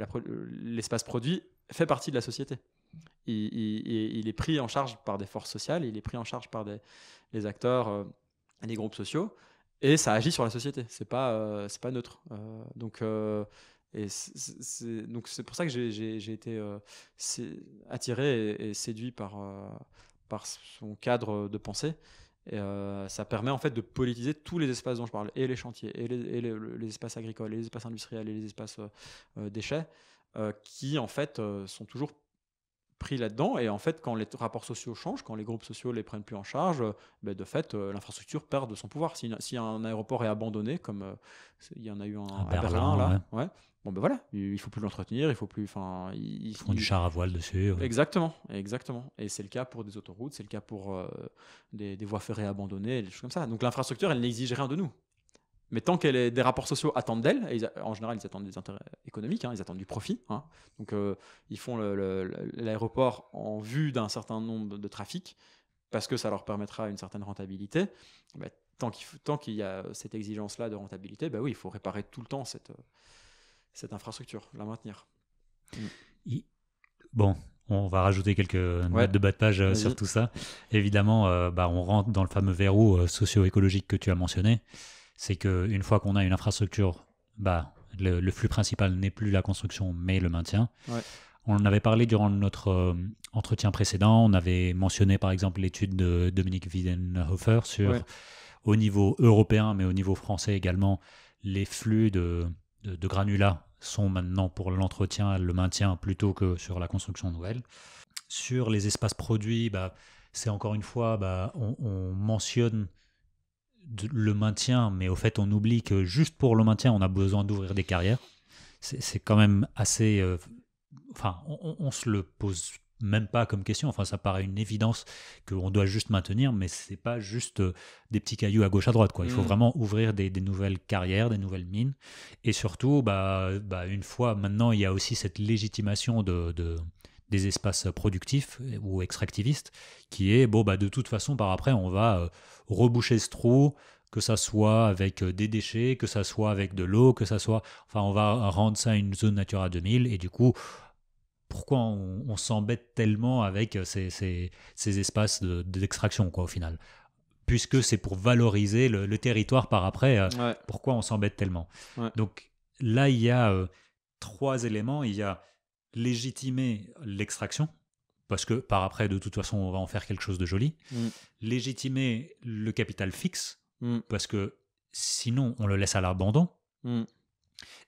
l'espace produit fait partie de la société. Il, est pris en charge par des forces sociales, il est pris en charge par des, les acteurs et les groupes sociaux, et ça agit sur la société. c'est pas, c'est pas neutre. donc et donc c'est pour ça que j'ai, été euh, attiré et, séduit par, euh, par son cadre de pensée. Et euh, ça permet en fait de politiser tous les espaces dont je parle, et les chantiers, et les, espaces agricoles, et les espaces industriels, et les espaces déchets, qui en fait sont toujours pris là-dedans. Et en fait, quand les rapports sociaux changent, quand les groupes sociaux les prennent plus en charge, ben, de fait, l'infrastructure perd de son pouvoir. Si, un aéroport est abandonné, comme il y en a eu un à Berlin, là, Ouais, bon ben voilà, il faut plus l'entretenir, il faut plus, enfin, ils, font du char à voile dessus. Exactement, exactement. Et c'est le cas pour des autoroutes, c'est le cas pour euh, des, voies ferrées abandonnées, des choses comme ça. Donc l'infrastructure, elle n'exige rien de nous. Mais tant qu'elle des rapports sociaux attendent d'elle, en général ils attendent des intérêts économiques, hein, ils attendent du profit. Hein. Donc euh, ils font l'aéroport en vue d'un certain nombre de trafic parce que ça leur permettra une certaine rentabilité. Bah, tant qu'il y a cette exigence-là de rentabilité, ben oui, il faut réparer tout le temps cette euh, cette infrastructure, la maintenir. Mm. Bon, on va rajouter quelques notes de bas de page euh, sur tout ça. Évidemment, euh, bah, on rentre dans le fameux verrou euh, socio-écologique que tu as mentionné. C'est qu'une fois qu'on a une infrastructure, bah, le, flux principal n'est plus la construction, mais le maintien. On en avait parlé durant notre entretien précédent. On avait mentionné par exemple l'étude de Dominique Wiedenhofer sur, au niveau européen, mais au niveau français également, les flux de, de, granulats sont maintenant pour l'entretien, le maintien, plutôt que sur la construction nouvelle. Sur les espaces produits, bah, c'est encore une fois, bah, on, mentionne le maintien, mais au fait, on oublie que juste pour le maintien, on a besoin d'ouvrir des carrières. C'est quand même assez. Euh, enfin, on, se le pose même pas comme question. Enfin, ça paraît une évidence qu'on doit juste maintenir, mais c'est pas juste euh, des petits cailloux à gauche à droite. Quoi. Il faut mm. vraiment ouvrir des, nouvelles carrières, des nouvelles mines. Et surtout, bah, bah, une fois maintenant, il y a aussi cette légitimation des espaces productifs euh, ou extractivistes, qui est bon bah de toute façon par après on va euh, reboucher ce trou, que ça soit avec des déchets, que ça soit avec de l'eau, que ça soit, enfin on va rendre ça une zone Natura 2000 et du coup pourquoi on, s'embête tellement avec euh, ces, espaces d'extraction, quoi, au final Puisque c'est pour valoriser le, territoire par après, euh, pourquoi on s'embête tellement Donc là, il y a euh, trois éléments. Il y a légitimer l'extraction, parce que par après, de toute façon, on va en faire quelque chose de joli. Mm. Légitimer le capital fixe, mm. parce que sinon, on le laisse à l'abandon. Mm.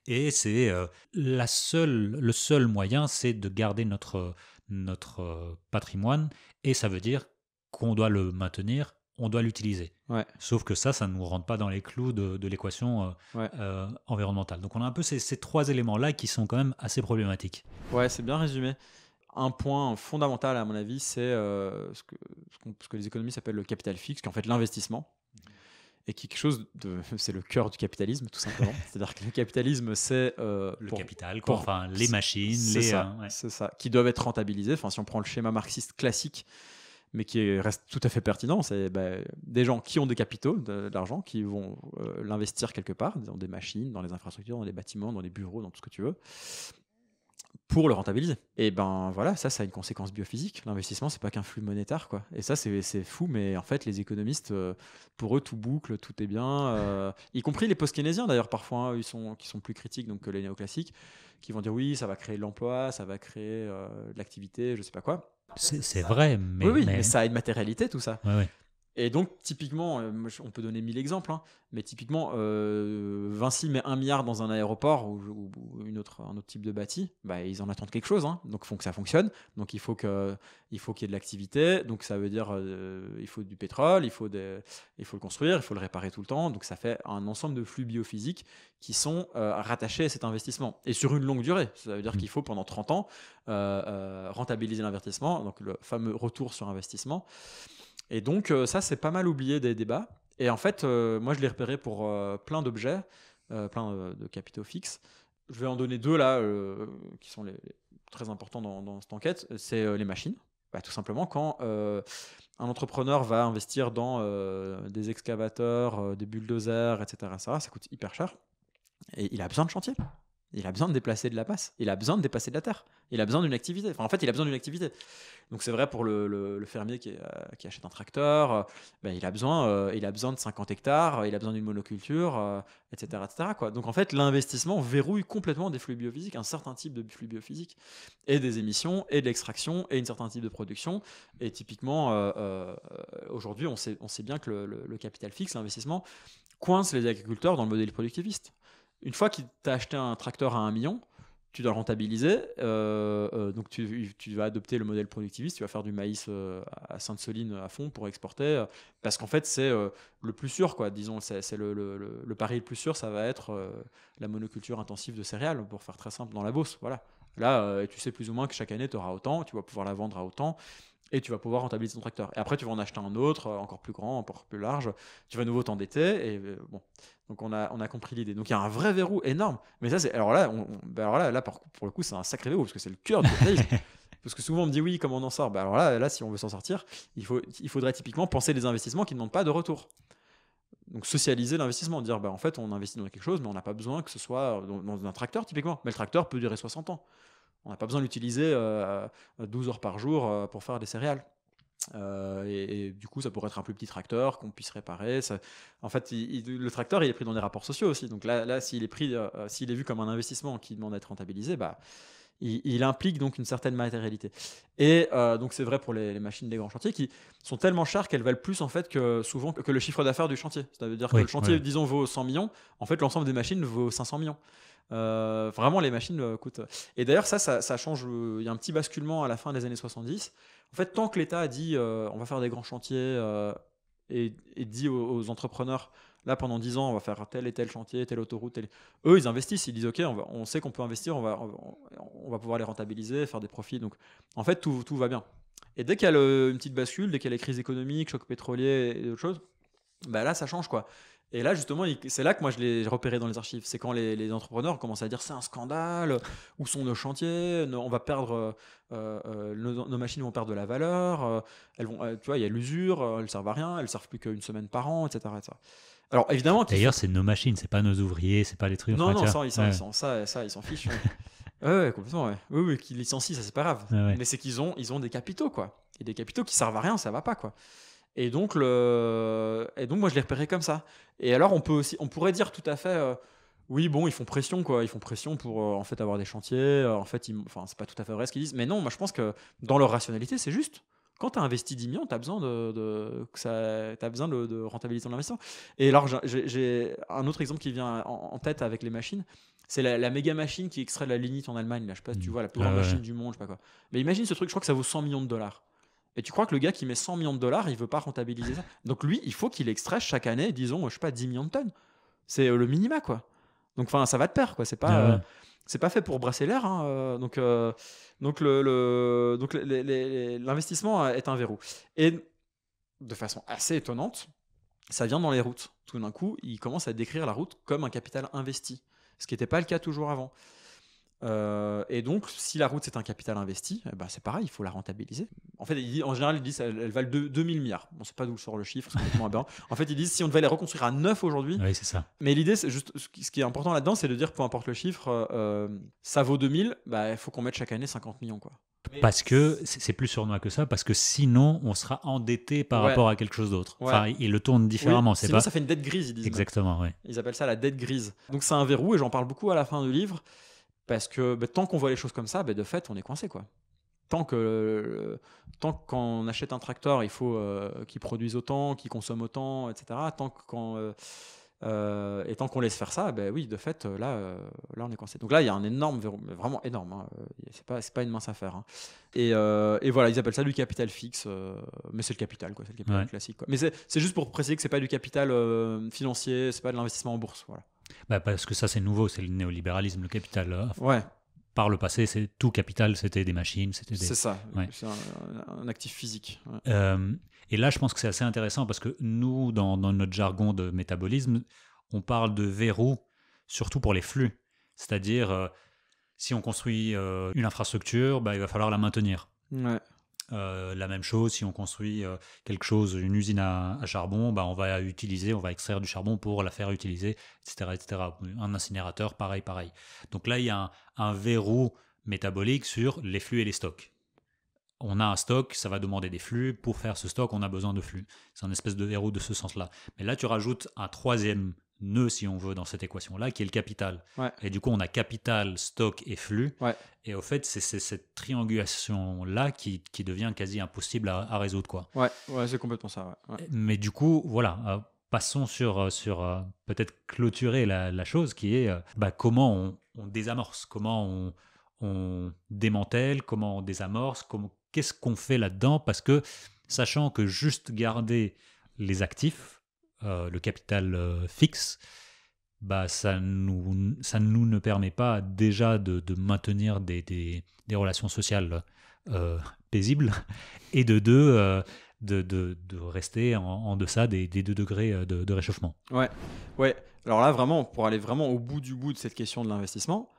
Et c'est euh, la seule, le seul moyen, c'est de garder notre, notre euh, patrimoine, et ça veut dire qu'on doit le maintenir, on doit l'utiliser. Sauf que ça, ça ne nous rentre pas dans les clous de, l'équation euh, environnementale. Donc on a un peu ces, trois éléments-là qui sont quand même assez problématiques. Ouais, c'est bien résumé. Un point fondamental, à mon avis, c'est ce, ce, que, les économistes appellent le capital fixe, qui est en fait l'investissement et quelque chose de. (laughs) C'est le cœur du capitalisme, tout simplement. (laughs) C'est-à-dire que le capitalisme, c'est. Euh, le capital, enfin, les machines, les. Ça, euh, ça, qui doivent être rentabilisées. Enfin, si on prend le schéma marxiste classique, mais qui reste tout à fait pertinent, c'est bah, des gens qui ont des capitaux, de, l'argent, qui vont euh, l'investir quelque part, dans des machines, dans les infrastructures, dans les bâtiments, dans les bureaux, dans tout ce que tu veux pour le rentabiliser. Et ben voilà, ça, ça a une conséquence biophysique. L'investissement, c'est pas qu'un flux monétaire, quoi. Et ça, c'est fou, mais en fait, les économistes, euh, pour eux, tout boucle, tout est bien, euh, y compris les post-keynésiens d'ailleurs, parfois, hein, ils sont, qui sont plus critiques donc, que les néoclassiques, qui vont dire oui, ça va créer de l'emploi, ça va créer euh, de l'activité, je sais pas quoi. C'est vrai, mais. Oui, mais... ça a une matérialité, tout ça. oui oui et donc, typiquement, euh, on peut donner mille exemples, hein, mais typiquement, euh, Vinci met un milliard dans un aéroport ou, une autre, un autre type de bâti, bah, ils en attendent quelque chose, hein. donc il faut que ça fonctionne, donc il faut qu'il y ait de l'activité, donc ça veut dire euh, il faut du pétrole, il faut, il faut le construire, il faut le réparer tout le temps, donc ça fait un ensemble de flux biophysiques qui sont rattachés à cet investissement, et sur une longue durée, ça veut dire mmh. qu'il faut pendant 30 ans rentabiliser l'investissement, donc le fameux retour sur investissement. Et donc, euh, ça, c'est pas mal oublié des débats. Et en fait, euh, moi, je l'ai repéré pour euh, plein d'objets, plein de capitaux fixes. Je vais en donner deux là, qui sont les, très importants dans, cette enquête. C'est les machines. Bah, tout simplement, quand un entrepreneur va investir dans des excavateurs, des bulldozers, etc., etc., Ça coûte hyper cher. Et il a besoin de chantier. Il a besoin de déplacer de la passe. Il a besoin de dépasser de la terre. Il a besoin d'une activité. en fait, il a besoin d'une activité. Donc, c'est vrai pour le, fermier euh, qui, achète un tracteur. Euh, ben, il, a besoin, euh, il a besoin de 50 hectares. Il a besoin d'une monoculture, etc. etc. Donc, en fait, l'investissement verrouille complètement des flux biophysiques, un certain type de flux biophysique et des émissions, et de l'extraction, et un certain type de production. Et typiquement, aujourd'hui, on sait, bien que le capital fixe, l'investissement, coince les agriculteurs dans le modèle productiviste une fois que tu as acheté un tracteur à 1 million, tu dois le rentabiliser. Euh, euh, donc, tu, vas adopter le modèle productiviste. Tu vas faire du maïs euh, à Sainte-Soline à fond pour exporter. parce qu'en fait, c'est le plus sûr, quoi. Disons, c'est le, le, pari le plus sûr, ça va être la monoculture intensive de céréales, pour faire très simple, dans la Beauce. Voilà. Là, tu sais plus ou moins que chaque année, tu auras autant, tu vas pouvoir la vendre à autant et tu vas pouvoir rentabiliser ton tracteur. Et après, tu vas en acheter un autre, euh, encore plus grand, encore plus large. Tu vas nouveau t'endetter. Et euh, bon, donc on a, compris l'idée. Donc il y a un vrai verrou énorme. Mais ça, c'est alors là, ben, là, là pour, le coup, c'est un sacré verrou parce que c'est le cœur du problème. (laughs) parce que souvent on me dit oui, comment on en sort ben Alors là, là, si on veut s'en sortir, il, faut, il faudrait typiquement penser des investissements qui ne demandent pas de retour. Donc socialiser l'investissement, dire bah, en fait on investit dans quelque chose, mais on n'a pas besoin que ce soit euh, dans un tracteur typiquement. Mais le tracteur peut durer 60 ans. On n'a pas besoin d'utiliser 12 euh, euh, heures par jour euh, pour faire des céréales. et, du coup, ça pourrait être un plus petit tracteur qu'on puisse réparer. En fait, le tracteur, il est pris dans des rapports sociaux aussi. Donc là, là s'il est pris, s'il est vu comme un investissement qui demande à être rentabilisé, bah, il, implique donc une certaine matérialité. Et donc c'est vrai pour les, machines des grands chantiers qui sont tellement chères qu'elles valent plus en fait que souvent que le chiffre d'affaires du chantier. Ça veut dire que le chantier, disons, vaut 100 millions. En fait, l'ensemble des machines vaut 500 millions. Euh, vraiment, les machines euh, coûtent. Et d'ailleurs, ça, ça, change. Il y a un petit basculement à la fin des années 70. En fait, tant que l'État a dit euh, on va faire des grands chantiers et, dit aux, entrepreneurs là pendant 10 ans on va faire tel et tel chantier, telle autoroute, eux ils investissent, ils disent ok on, sait qu'on peut investir, on va, on, va pouvoir les rentabiliser, faire des profits. Donc en fait tout, tout va bien. Et dès qu'il y a une petite bascule, dès qu'il y a les crises économiques, choc pétrolier et d'autres choses, bah, là ça change quoi. Et là, justement, c'est là que moi je l'ai repéré dans les archives. C'est quand les, entrepreneurs commencent à dire c'est un scandale, où sont nos chantiers, on va perdre, euh, euh, nos, machines vont perdre de la valeur, euh, elles vont, tu vois, il y a l'usure, elles servent à rien, elles servent plus qu'une semaine par an, etc. Alors évidemment. D'ailleurs, c'est nos machines, c'est pas nos ouvriers, c'est pas les trucs. Non, non, ça, ils s'en ça, ils s'en fichent. (laughs) ouais. complètement. Ouais. Oui, oui, qu'ils licencient, ça c'est pas grave. Mais c'est qu'ils ont, ils ont des capitaux quoi, et des capitaux qui servent à rien, ça va pas quoi. Et donc, le... et donc moi, je l'ai repéré comme ça. Et alors, on, peut aussi, on pourrait dire tout à fait, euh, oui, bon, ils font pression, quoi. Ils font pression pour euh, en fait avoir des chantiers. Euh, en fait, ils... enfin, c'est pas tout à fait vrai ce qu'ils disent. Mais non, moi, je pense que dans leur rationalité, c'est juste. Quand tu as investi 10 millions, tu as besoin de, de que ça, as besoin de, de rentabiliser ton investissement. Et alors, j'ai un autre exemple qui vient en, tête avec les machines. C'est la, méga machine qui extrait de la lignite en Allemagne. Là, je sais pas tu mm. vois, la plus grande ah machine du monde, je sais pas quoi. Mais imagine ce truc, je crois que ça vaut 100 millions de dollars. Et tu crois que le gars qui met 100 millions de dollars, il veut pas rentabiliser ça Donc lui, il faut qu'il extrait chaque année, disons, je sais pas, 10 millions de tonnes. C'est euh, le minima, quoi. Donc enfin, ça va de pair, quoi. C'est pas, euh, pas fait pour brasser l'air. Hein, euh, donc, donc le donc l'investissement est un verrou. Et de façon assez étonnante, ça vient dans les routes. Tout d'un coup, il commence à décrire la route comme un capital investi, ce qui n'était pas le cas toujours avant. Euh, et donc, si la route c'est un capital investi, eh ben, c'est pareil, il faut la rentabiliser. En fait, en général, ils disent elle, valent valent 2000 milliards. On ne sait pas d'où sort le chiffre, (laughs) En fait, ils disent si on devait les reconstruire à 9 aujourd'hui. Oui, c'est ça. Mais l'idée, c'est juste, ce qui est important là-dedans, c'est de dire peu importe le chiffre, euh, euh, ça vaut 2000, bah, il faut qu'on mette chaque année 50 millions. quoi. Parce que c'est plus sournois que ça, parce que sinon on sera endetté par rapport à quelque chose d'autre. Enfin, ils le tournent différemment. c'est pas... ça fait une dette grise, ils disent. Exactement, oui. Ils appellent ça la dette grise. Donc c'est un verrou, et j'en parle beaucoup à la fin du livre. Parce que bah, tant qu'on voit les choses comme ça, bah, de fait, on est coincé. quoi. Tant que euh, tant qu'on achète un tracteur, il faut euh, qu'il produise autant, qu'il consomme autant, etc. Tant euh, et tant qu'on laisse faire ça, ben oui, de fait, là, là, on est coincé. Donc là, il y a un énorme vraiment énorme. ce hein. C'est pas, c'est pas une mince affaire. Hein. Et, et, voilà, ils appellent ça du capital fixe, mais c'est le capital, quoi, c'est le capital classique. Mais c'est, juste pour préciser que c'est pas du capital financier, c'est pas de l'investissement en bourse, voilà. Bah parce que ça, c'est nouveau, c'est le néolibéralisme, le capital. Euh, par le passé, c'est tout capital, c'était des machines, c'était C'est ça, c'est un, actif physique. Euh, et là, je pense que c'est assez intéressant parce que nous, dans, notre jargon de métabolisme, on parle de verrou, surtout pour les flux. C'est-à-dire, euh, si on construit une infrastructure, bah, il va falloir la maintenir. Ouais. Euh, la même chose, si on construit euh, quelque chose, une usine à, charbon, bah, on va utiliser, on va extraire du charbon pour la faire utiliser, etc., etc. Un incinérateur, pareil, pareil. Donc là, il y a un, verrou métabolique sur les flux et les stocks. On a un stock, ça va demander des flux. Pour faire ce stock, on a besoin de flux. C'est un espèce de verrou de ce sens-là. Mais là, tu rajoutes un troisième nœud, si on veut, dans cette équation-là, qui est le capital. Et du coup, on a capital, stock et flux. Et au fait, c'est cette triangulation-là qui, devient quasi impossible à, résoudre. Quoi. Ouais, c'est complètement ça. Mais du coup, voilà, euh, passons sur, euh, sur euh, peut-être clôturer la, la, chose qui est bah, comment on, désamorce, comment on, on, démantèle, comment on désamorce, qu'est-ce qu'on fait là-dedans, parce que sachant que juste garder les actifs, euh, le capital euh, fixe, bah, ça, nous, nous ne permet pas déjà de, maintenir des, relations sociales euh, paisibles, et de de, rester en, deçà des, 2 degrés de, de réchauffement. Ouais, ouais. Alors là, vraiment, pour aller vraiment au bout du bout de cette question de l'investissement,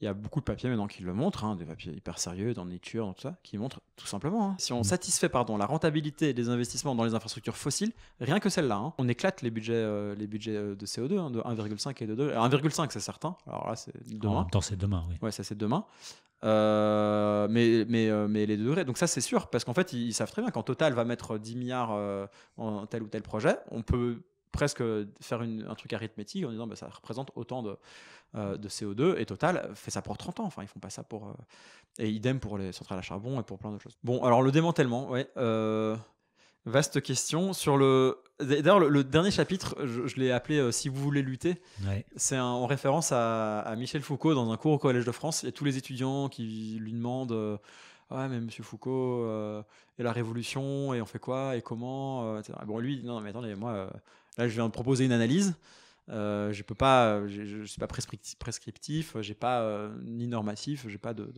il y a beaucoup de papiers maintenant qui le montrent, hein, des papiers hyper sérieux dans Nature, dans tout ça, qui montrent tout simplement. Hein. si on satisfait pardon, la rentabilité des investissements dans les infrastructures fossiles, rien que celle-là, hein. on éclate les budgets, euh, les budgets euh, de CO2 de 1,5 et de 2. 1,5 euh, c'est certain, alors là c'est demain. En même temps c'est demain, oui. Ouais, ça c'est demain. mais, mais, mais les degrés, donc ça c'est sûr, parce qu'en fait ils, savent très bien qu'en total va mettre 10 milliards en tel ou tel projet, on peut presque faire un truc arithmétique en disant bah, ça représente autant de, euh, de, CO2 et Total fait ça pour 30 ans. Enfin, ils font pas ça pour. Euh, et idem pour les centrales à charbon et pour plein d'autres choses. Bon, alors le démantèlement, ouais. Euh, vaste question. Sur le. D'ailleurs, le, dernier chapitre, je, l'ai appelé Si vous voulez lutter. C'est en référence à, Michel Foucault dans un cours au Collège de France. Il y a tous les étudiants qui lui demandent. Ouais, mais monsieur Foucault et la révolution, et on fait quoi, et comment Bon, lui, non, mais attendez, moi, Là, je viens de proposer une analyse. Euh, je peux pas, je, ne suis pas prescriptif, j'ai pas euh, ni normatif, j'ai pas de,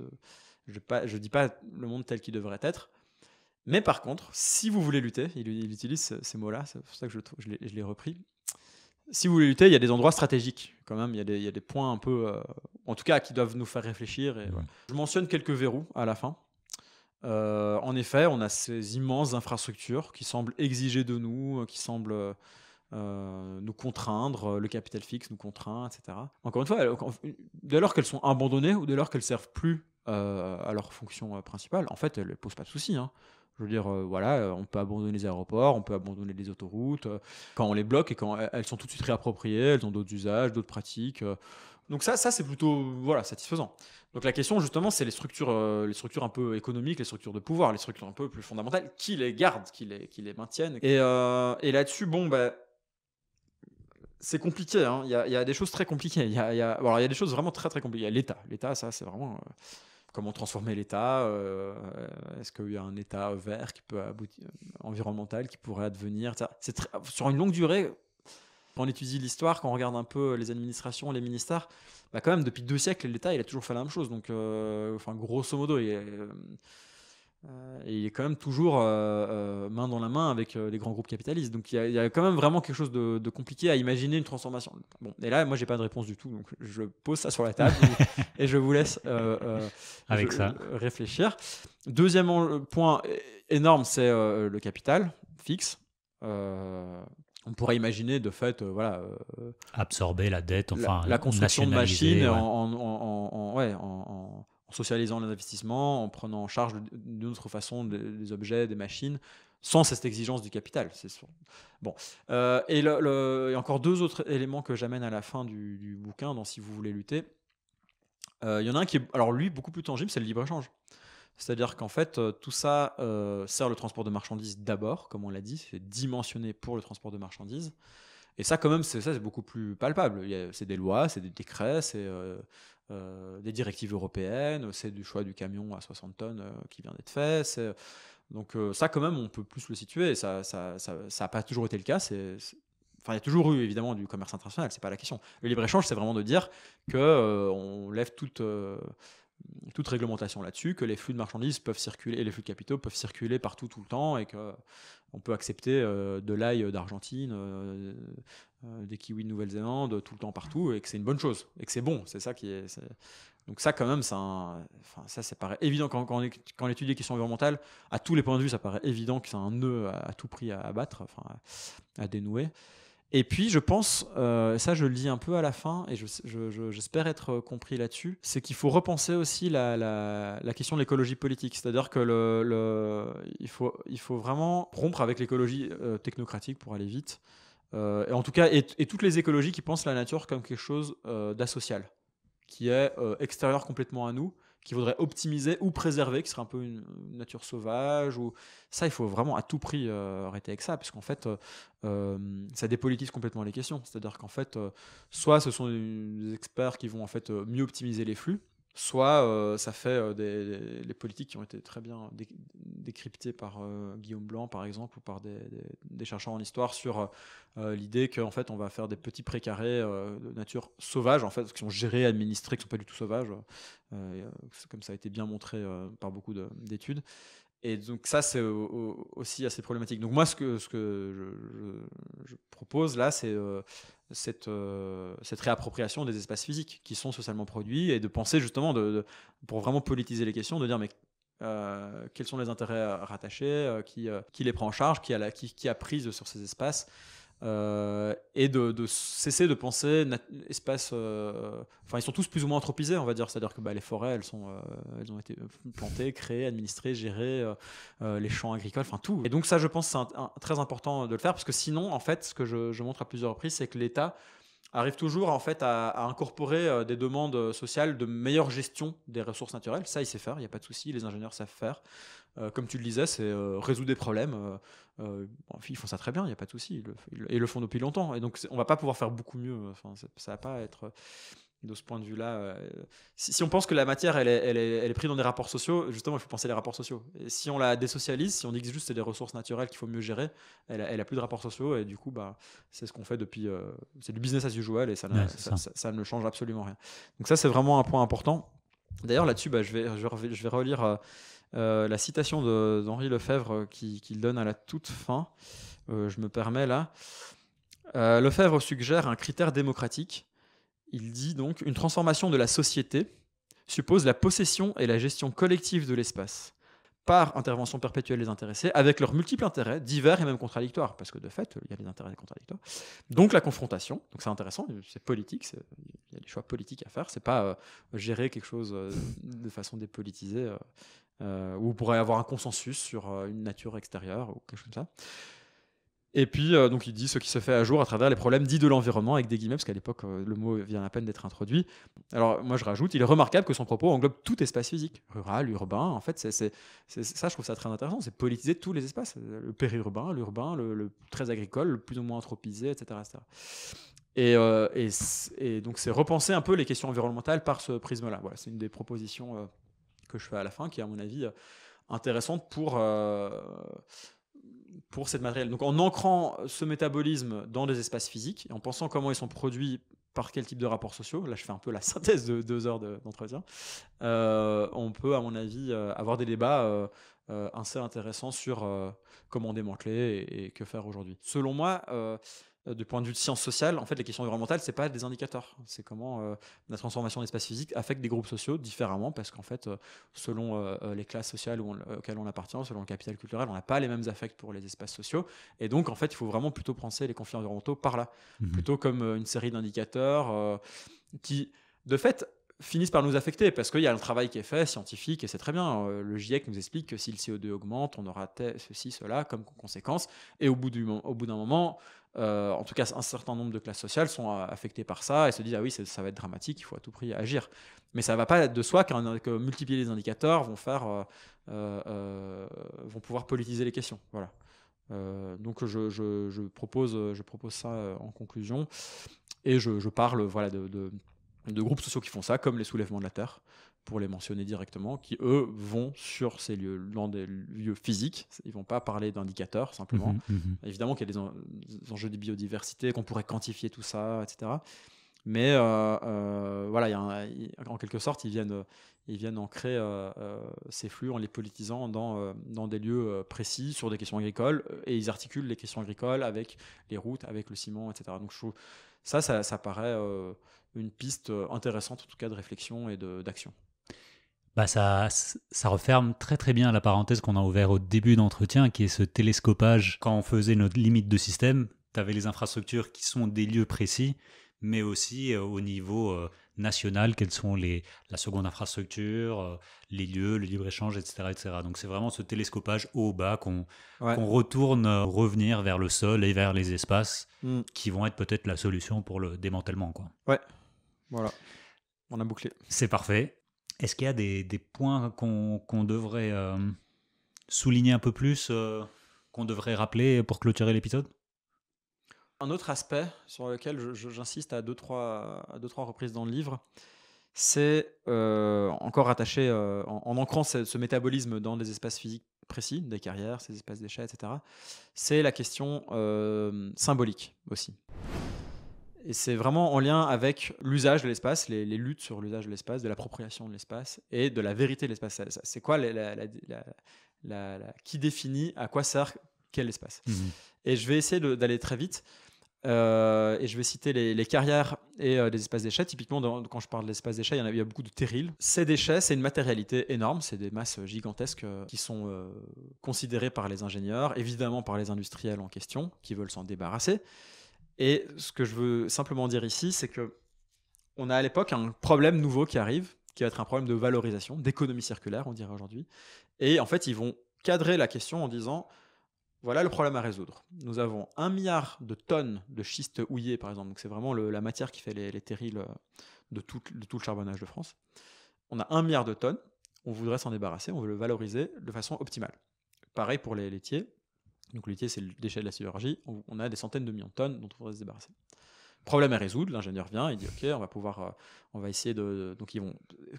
je, pas, je dis pas le monde tel qu'il devrait être. Mais par contre, si vous voulez lutter, il, il utilise ces mots-là, c'est pour ça que je, je l'ai repris. Si vous voulez lutter, il y a des endroits stratégiques quand même, il y a des, points un peu, euh, en tout cas, qui doivent nous faire réfléchir. Et, Je mentionne quelques verrous à la fin. en effet, on a ces immenses infrastructures qui semblent exiger de nous, qui semblent euh, nous contraindre, euh, le capital fixe nous contraint, etc. Encore une fois, dès lors qu'elles sont abandonnées ou dès lors qu'elles servent plus euh, à leur fonction principale, en fait, elles ne posent pas de soucis. Hein. Je veux dire, voilà, on peut abandonner les aéroports, on peut abandonner les autoroutes, quand on les bloque et quand elles sont tout de suite réappropriées, elles ont d'autres usages, d'autres pratiques. Donc ça, ça c'est plutôt voilà satisfaisant. Donc la question justement, c'est les structures, les structures un peu économiques, les structures de pouvoir, les structures un peu plus fondamentales, qui les gardent, qui les, qui les maintiennent. Et, et là-dessus, bon, bah, c'est compliqué. Hein. Il, y a, des choses très compliquées. Il y a, y a... Alors, il y a des choses vraiment très très compliquées. L'État, l'État, ça, c'est vraiment euh, comment transformer l'État. Euh, est-ce qu'il y a un État vert qui peut aboutir, euh, environnemental qui pourrait advenir C'est sur une longue durée. Quand on étudie l'histoire, quand on regarde un peu les administrations, les ministères, bah quand même depuis deux siècles, l'État, il a toujours fait la même chose. Donc, enfin, grosso modo, il euh, et il est quand même toujours euh, euh, main dans la main avec les grands groupes capitalistes. Donc il y, a, quand même vraiment quelque chose de, compliqué à imaginer une transformation. Bon, et là, moi, j'ai pas de réponse du tout, donc je pose ça sur la table (laughs) et je vous laisse avec ça. réfléchir. Deuxième point énorme, c'est le capital fixe. on pourrait imaginer de fait, voilà, absorber la dette, enfin la, construction de machines en, en, socialisant les investissements, en prenant en charge d'une autre façon des, objets, des machines, sans cette exigence du capital, c'est Bon. Euh, et, encore deux autres éléments que j'amène à la fin du, bouquin, dans Si vous voulez lutter. Il euh, y en a un qui est, alors lui, beaucoup plus tangible, c'est le libre-échange. C'est-à-dire qu'en fait, euh, tout ça sert le transport de marchandises d'abord, comme on l'a dit, c'est dimensionné pour le transport de marchandises. Et ça, quand même, c'est, ça, c'est beaucoup plus palpable. c'est des lois, c'est des décrets, c'est euh, euh, des directives européennes, c'est du choix du camion à 60 tonnes euh, qui vient d'être fait. Donc ça, quand même, on peut plus le situer. ça n'a ça, ça, pas toujours été le cas. C'est, Enfin, il y a toujours eu évidemment du commerce international, c'est pas la question. Le libre échange, c'est vraiment de dire que on lève toute toute réglementation là-dessus, que les flux de marchandises peuvent circuler, et les flux de capitaux peuvent circuler partout tout le temps, et que euh, on peut accepter euh, de l'ail d'Argentine, euh, des kiwis de Nouvelle-Zélande, tout le temps partout, et que c'est une bonne chose, et que c'est bon, c'est ça qui est, Donc ça, quand même, ça, un... enfin, ça, paraît évident quand, quand, on, étudie les questions environnementales, à tous les points de vue, ça paraît évident que c'est un nœud à, tout prix à abattre, enfin, à dénouer. Et puis, je pense, euh, ça je le dis un peu à la fin, et j'espère être compris là-dessus, c'est qu'il faut repenser aussi la, question de l'écologie politique. C'est-à-dire que le, il, faut, vraiment rompre avec l'écologie euh, technocratique pour aller vite. Euh, et en tout cas, et, toutes les écologies qui pensent la nature comme quelque chose d'asocial, qui est extérieur complètement à nous, qui faudrait optimiser ou préserver, qui serait un peu une, nature sauvage. Ou... Ça, il faut vraiment à tout prix euh, arrêter avec ça, puisqu'en fait, euh, euh, ça dépolitise complètement les questions. C'est-à-dire qu'en fait, soit ce sont des experts qui vont en fait mieux optimiser les flux, Soit euh, ça fait euh, des, les politiques qui ont été très bien décryptées par euh, Guillaume Blanc, par exemple, ou par des, chercheurs en histoire sur l'idée qu'en fait on va faire des petits précarés de nature sauvage, en fait, qui sont gérés, administrés, qui ne sont pas du tout sauvages, comme ça a été bien montré par beaucoup d'études. Et donc ça, c'est aussi assez problématique. Donc moi, ce que, ce que je, propose là, c'est euh, cette, euh, cette, réappropriation des espaces physiques qui sont socialement produits et de penser justement, de, pour vraiment politiser les questions, de dire mais euh, quels sont les intérêts rattachés, qui, qui, les prend en charge, qui a, qui, qui a prise sur ces espaces. Euh, et de, cesser de penser espace. Euh, enfin, ils sont tous plus ou moins anthropisés, on va dire. C'est-à-dire que bah, les forêts, elles, sont, euh, elles ont été plantées, créées, administrées, gérées, les champs agricoles, enfin tout. Et donc, ça, je pense, c'est très important de le faire, parce que sinon, en fait, ce que je, je montre à plusieurs reprises, c'est que l'État arrive toujours en fait à, incorporer euh, des demandes euh, sociales de meilleure gestion des ressources naturelles. Ça, il sait faire, il n'y a pas de souci, les ingénieurs savent faire. Euh, comme tu le disais, c'est résoudre des problèmes. ils font ça très bien, il n'y a pas de souci, ils, le font depuis longtemps. Et donc, on va pas pouvoir faire beaucoup mieux. Enfin, ça va pas être de ce point de vue-là, euh, si, on pense que la matière, elle est, elle, est, prise dans des rapports sociaux, justement, il faut penser les rapports sociaux. Et si on la désocialise, si on dit que juste c'est des ressources naturelles qu'il faut mieux gérer, elle, n'a a plus de rapports sociaux et du coup, bah, c'est ce qu'on fait depuis. Euh, c'est du business as usual et ça, ça, ne change absolument rien. Donc, ça, c'est vraiment un point important. D'ailleurs, là-dessus, bah, je, vais, je, vais relire euh, la citation d'Henri Lefebvre qu'il donne à la toute fin. je me permets là. Lefebvre suggère un critère démocratique il dit donc une transformation de la société suppose la possession et la gestion collective de l'espace par intervention perpétuelle des intéressés, avec leurs multiples intérêts, divers et même contradictoires, parce que de fait, il y a des intérêts contradictoires. Donc la confrontation, donc c'est intéressant, c'est politique, il y a des choix politiques à faire, c'est pas euh, gérer quelque chose euh, de façon dépolitisée, ou euh, où pourrait avoir un consensus sur une nature extérieure ou quelque chose comme ça. Et puis, euh, donc, il dit ce qui se fait à jour à travers les problèmes dits de l'environnement, avec des guillemets, parce qu'à l'époque, euh, le mot vient à peine d'être introduit. Alors, moi, je rajoute, il est remarquable que son propos englobe tout espace physique, rural, urbain. En fait, c'est, ça, je trouve ça très intéressant. C'est politiser tous les espaces, le périurbain, l'urbain, le, très agricole, le plus ou moins anthropisé, etc. Et, euh, et, donc, c'est repenser un peu les questions environnementales par ce prisme-là. Voilà, c'est une des propositions que je fais à la fin, qui est, à mon avis, intéressante pour pour cette matériel. Donc en ancrant ce métabolisme dans des espaces physiques et en pensant comment ils sont produits par quel type de rapports sociaux, là je fais un peu la (laughs) synthèse de deux heures d'entretien, euh, on peut à mon avis euh, avoir des débats euh, assez intéressants sur comment démanteler et, et que faire aujourd'hui. Selon moi, euh, du point de vue de sciences sociales, en fait, les questions environnementales, c'est pas des indicateurs. C'est comment euh, la transformation d'espace physique affecte des groupes sociaux différemment, parce qu'en fait, euh, selon les classes sociales on, auxquelles on appartient, selon le capital culturel, on n'a pas les mêmes affects pour les espaces sociaux. Et donc, en fait, il faut vraiment plutôt penser les conflits environnementaux par là, mmh. plutôt comme une série d'indicateurs qui, de fait, finissent par nous affecter parce qu'il y a un travail qui est fait scientifique et c'est très bien. Le GIEC nous explique que si le CO2 augmente, on aura ceci, cela comme conséquence. Et au bout d'un moment, euh, en tout cas un certain nombre de classes sociales sont euh, affectées par ça et se disent ah oui ça va être dramatique, il faut à tout prix agir. Mais ça ne va pas être de soi que multiplier les indicateurs vont faire euh, pouvoir politiser les questions. Voilà. donc je, propose, ça en conclusion et je, parle de, groupes sociaux qui font ça, comme les soulèvements de la Terre, pour les mentionner directement, qui eux vont sur ces lieux, dans des lieux physiques. Ils vont pas parler d'indicateurs simplement. Mhm, mhm, mhm. Évidemment qu'il y a des, enjeux de biodiversité, qu'on pourrait quantifier tout ça, etc. Mais euh, euh, voilà, en quelque sorte, ils viennent, ils viennent ancrer euh, ces flux en les politisant dans, dans des lieux précis sur des questions agricoles et ils articulent les questions agricoles avec les routes, avec le ciment, etc. Donc ça, ça, ça paraît une piste intéressante en tout cas de réflexion et d'action bah ça, ça referme très très bien la parenthèse qu'on a ouverte au début d'entretien, qui est ce télescopage. Quand on faisait notre limite de système, tu avais les infrastructures qui sont des lieux précis, mais aussi euh, au niveau euh, national, quelles sont les, la seconde infrastructure, euh, les lieux, le libre-échange, etc., etc. Donc c'est vraiment ce télescopage haut-bas qu'on retourne, revenir vers le sol et vers les espaces hmm. qui vont être peut-être la solution pour le démantèlement. Quoi. Ouais, voilà. On a bouclé. C'est parfait. Est-ce qu'il y a des, points qu'on devrait euh, souligner un peu plus, euh, qu'on devrait rappeler pour clôturer l'épisode Un autre aspect sur lequel j'insiste à deux, trois, à deux, trois reprises dans le livre, c'est euh, encore attaché en, ancrant ce, ce, métabolisme dans des espaces physiques précis, des carrières, ces espaces déchets, etc., c'est la question symbolique aussi. Et c'est vraiment en lien avec l'usage de l'espace, les, luttes sur l'usage de l'espace, de l'appropriation de l'espace et de la vérité de l'espace. C'est quoi qui définit à quoi sert quel espace mhm. Et je vais essayer d'aller très vite. Euh, et je vais citer les, carrières et les euh, espaces déchets. Typiquement, quand je parle d'espace déchets, il y a, il y a beaucoup de terrils. Ces déchets, c'est une matérialité énorme. C'est des masses gigantesques euh, qui sont considérées par les ingénieurs, évidemment par les industriels en question, qui veulent s'en débarrasser. Et ce que je veux simplement dire ici, c'est que on a à l'époque un problème nouveau qui arrive, qui va être un problème de valorisation, d'économie circulaire, on dirait aujourd'hui. Et en fait, ils vont cadrer la question en disant voilà le problème à résoudre. Nous avons un milliard de tonnes de schiste houillé, par exemple. Donc, c'est vraiment la matière qui fait les, terrils euh, de tout le charbonnage de France. On a un milliard de tonnes. On voudrait s'en débarrasser. On veut le valoriser de façon optimale. Pareil pour les laitiers. Donc c'est le déchet de la sidérurgie. On a des centaines de millions de tonnes dont on va se débarrasser. Problème à résoudre, l'ingénieur vient, il dit ok, on va pouvoir, euh, on va essayer de, donc ils vont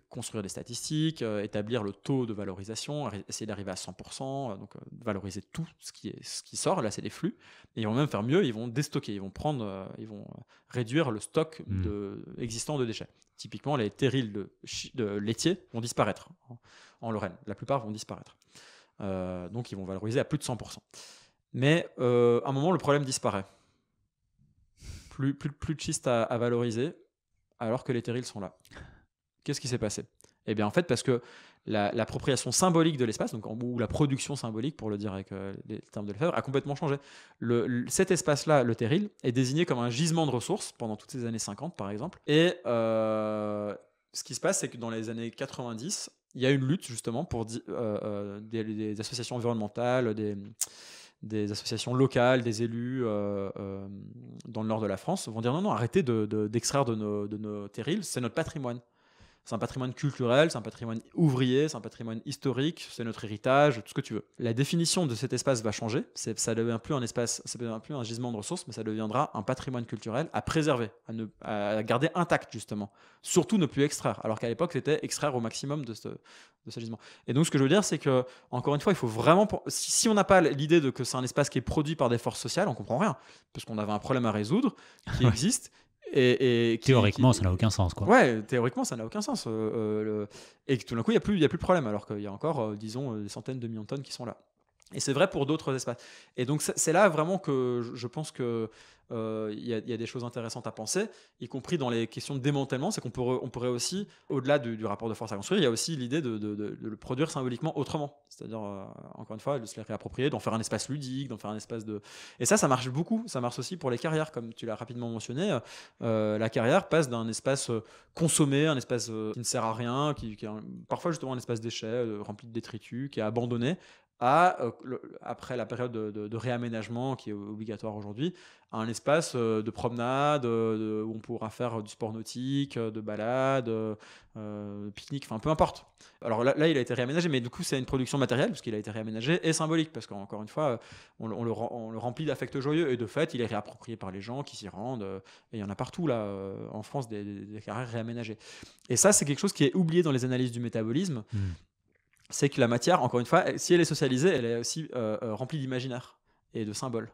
construire des statistiques, euh, établir le taux de valorisation, essayer d'arriver à 100%, euh, donc valoriser tout ce qui, est, ce qui sort, là c'est les flux, et ils vont même faire mieux, ils vont déstocker, ils vont prendre, ils vont réduire le stock hmm. de, existant de déchets. Typiquement, les terrils de, de laitiers vont disparaître en Lorraine, la plupart vont disparaître. donc ils vont valoriser à plus de 100%. Mais euh, à un moment, le problème disparaît. Plus, plus, plus de schiste à, valoriser, alors que les terrils sont là. Qu'est-ce qui s'est passé Eh bien, en fait, parce que l'appropriation symbolique de l'espace, donc ou la production symbolique, pour le dire avec euh, les termes de Lefebvre, a complètement changé. Le, cet espace-là, le terril, est désigné comme un gisement de ressources pendant toutes ces années 50, par exemple. Et euh, ce qui se passe, c'est que dans les années 90, il y a une lutte justement pour des, associations environnementales, des des associations locales, des élus euh, euh, dans le nord de la France vont dire non, non, arrêtez d'extraire de, nos, de nos terrils, c'est notre patrimoine. C'est un patrimoine culturel, c'est un patrimoine ouvrier, c'est un patrimoine historique, c'est notre héritage, tout ce que tu veux. La définition de cet espace va changer. Ça devient plus un espace, ça devient plus un gisement de ressources, mais ça deviendra un patrimoine culturel à préserver, à, garder intact justement. Surtout ne plus extraire, alors qu'à l'époque c'était extraire au maximum de ce, de ce gisement. Et donc ce que je veux dire, c'est que encore une fois, il faut vraiment, si, si on n'a pas l'idée de que c'est un espace qui est produit par des forces sociales, on comprend rien, parce qu'on avait un problème à résoudre qui existe. Et, théoriquement, ça n'a aucun sens. Quoi. Ouais, théoriquement, ça n'a aucun sens. Euh, euh, et tout d'un coup, il n'y a, plus, y a plus de problème, alors qu'il y a encore, euh, disons, des centaines de millions de tonnes qui sont là. Et c'est vrai pour d'autres espaces. Et donc, c'est là vraiment que je pense que euh, il y, a des choses intéressantes à penser, y compris dans les questions de démantèlement. C'est qu'on pourrait, aussi, au-delà du, rapport de force à construire, il y a aussi l'idée de, le produire symboliquement autrement. C'est-à-dire, euh, encore une fois, de se les réapproprier, d'en faire un espace ludique, d'en faire un espace de. Et ça, ça marche beaucoup. Ça marche aussi pour les carrières, comme tu l'as rapidement mentionné. Euh, la carrière passe d'un espace consommé, un espace qui ne sert à rien, qui, est parfois justement un espace déchet, rempli de détritus, qui est abandonné, euh, après la période de, réaménagement qui est obligatoire aujourd'hui, un espace euh, de promenade euh, où on pourra faire du sport nautique, de balade, euh, pique-nique, enfin peu importe. Alors là, il a été réaménagé, mais du coup, c'est une production matérielle parce qu'il a été réaménagé et symbolique parce qu'encore une fois, on, le, le, remplit d'affects joyeux et de fait, il est réapproprié par les gens qui s'y rendent. Et il y en a partout là en France des, des, carrières réaménagées. Et ça, c'est quelque chose qui est oublié dans les analyses du métabolisme. Mmh c'est que la matière, encore une fois, si elle est socialisée, elle est aussi euh, euh, remplie d'imaginaires et de symboles.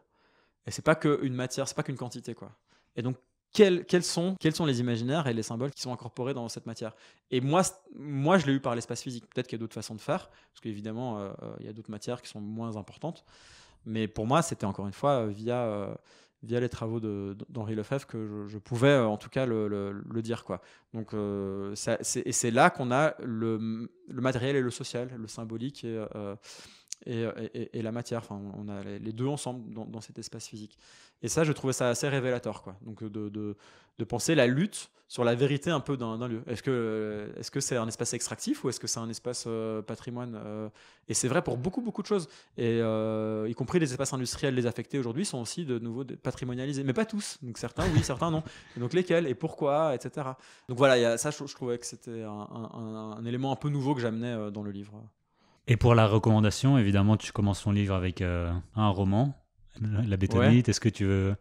Et c'est pas qu'une matière, c'est pas qu'une quantité, quoi. Et donc, quels, sont, sont les imaginaires et les symboles qui sont incorporés dans cette matière Et moi, moi je l'ai eu par l'espace physique. Peut-être qu'il y a d'autres façons de faire, parce qu'évidemment, euh, il y a d'autres matières qui sont moins importantes. Mais pour moi, c'était encore une fois via, via les travaux d'Henri Lefebvre que je, pouvais euh, en tout cas le, dire. Quoi. Donc, euh, et c'est là qu'on a le, le, matériel et le social, le symbolique et, euh, euh, et, la matière. Enfin, on a les deux ensemble dans, cet espace physique. Et ça, je trouvais ça assez révélateur, quoi. Donc, euh, de, penser la lutte sur la vérité un peu d'un lieu. Est-ce que euh, est-ce que c'est un espace extractif ou est-ce que c'est un espace patrimoine Et c'est vrai pour beaucoup beaucoup de choses, et y compris les espaces industriels les affectés aujourd'hui sont aussi de nouveau patrimonialisés, mais pas tous. Donc certains oui, certains non. donc lesquels et pourquoi, etc. Donc voilà, ça je, trouvais que c'était un, un, élément un peu nouveau que j'amenais dans le livre. Et pour la recommandation, évidemment, tu commences ton livre avec euh, un roman, La Bétonite. Est-ce que tu veux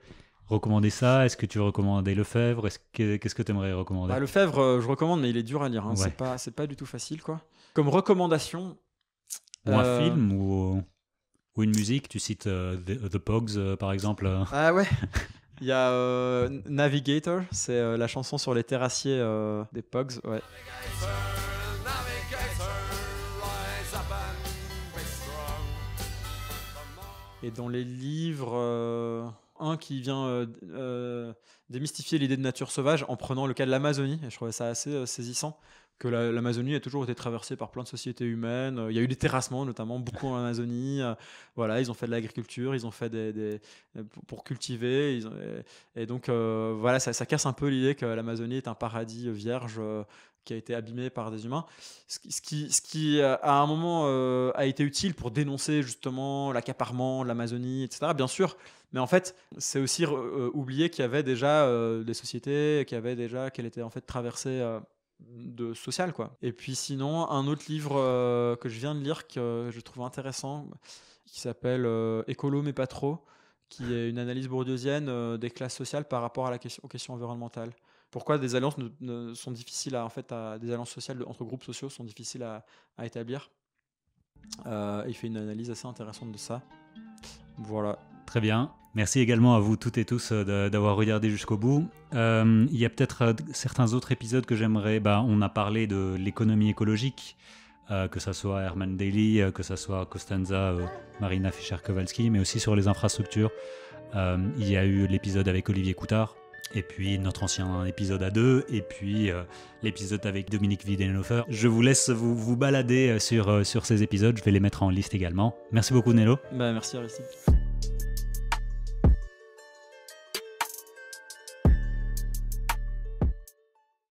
recommander ça Est-ce que tu veux recommander Lefebvre Qu'est-ce que tu aimerais recommander bah, le Lefebvre, euh, je recommande, mais il est dur à lire. Hein. C'est pas, du tout facile, quoi. Comme recommandation. Ou un euh, film ou, ou, une musique Tu cites The, Pogs, par exemple. Ah ouais Il y a Navigator, c'est la chanson sur les terrassiers des Pogs. Ouais. Et dans les livres, euh, un qui vient euh, euh, démystifier l'idée de nature sauvage en prenant le cas de l'Amazonie, et je trouvais ça assez saisissant, que l'Amazonie a toujours été traversée par plein de sociétés humaines. Euh, il y a eu des terrassements, notamment, beaucoup en Amazonie. Euh, voilà, ils ont fait de l'agriculture, ils ont fait des, euh, pour cultiver. et, donc, voilà, ça, casse un peu l'idée que l'Amazonie est un paradis vierge qui a été abîmé par des humains. Ce, ce qui, ce qui à un moment, a été utile pour dénoncer justement l'accaparement de l'Amazonie, etc. Bien sûr, mais en fait, c'est aussi oublier qu'il y avait déjà des sociétés qui avaient déjà, qu'elle était en fait traversée de social quoi. Et puis sinon un autre livre euh, que je viens de lire que je trouve intéressant qui s'appelle euh, Écolo mais pas trop qui est une analyse bourdieusienne euh, des classes sociales par rapport à la question, aux questions environnementales. Pourquoi des alliances sont difficiles à en fait à, des alliances sociales entre groupes sociaux sont difficiles à, à établir. il fait une analyse assez intéressante de ça. Voilà, Très bien. Merci également à vous toutes et tous euh, d'avoir regardé jusqu'au bout. Euh, il y a peut-être euh, certains autres épisodes que j'aimerais. Bah, on a parlé de l'économie écologique, que ce soit Herman Daly, que ce soit Costanza, Marina Fischer-Kowalski, mais aussi sur les infrastructures. il y a eu l'épisode avec Olivier Coutard, et puis notre ancien épisode à deux, et puis l'épisode avec Dominique Wiedenhofer. Je vous laisse vous, vous balader sur, sur ces épisodes. Je vais les mettre en liste également. Merci beaucoup, Nello. Bah, merci, Aristide.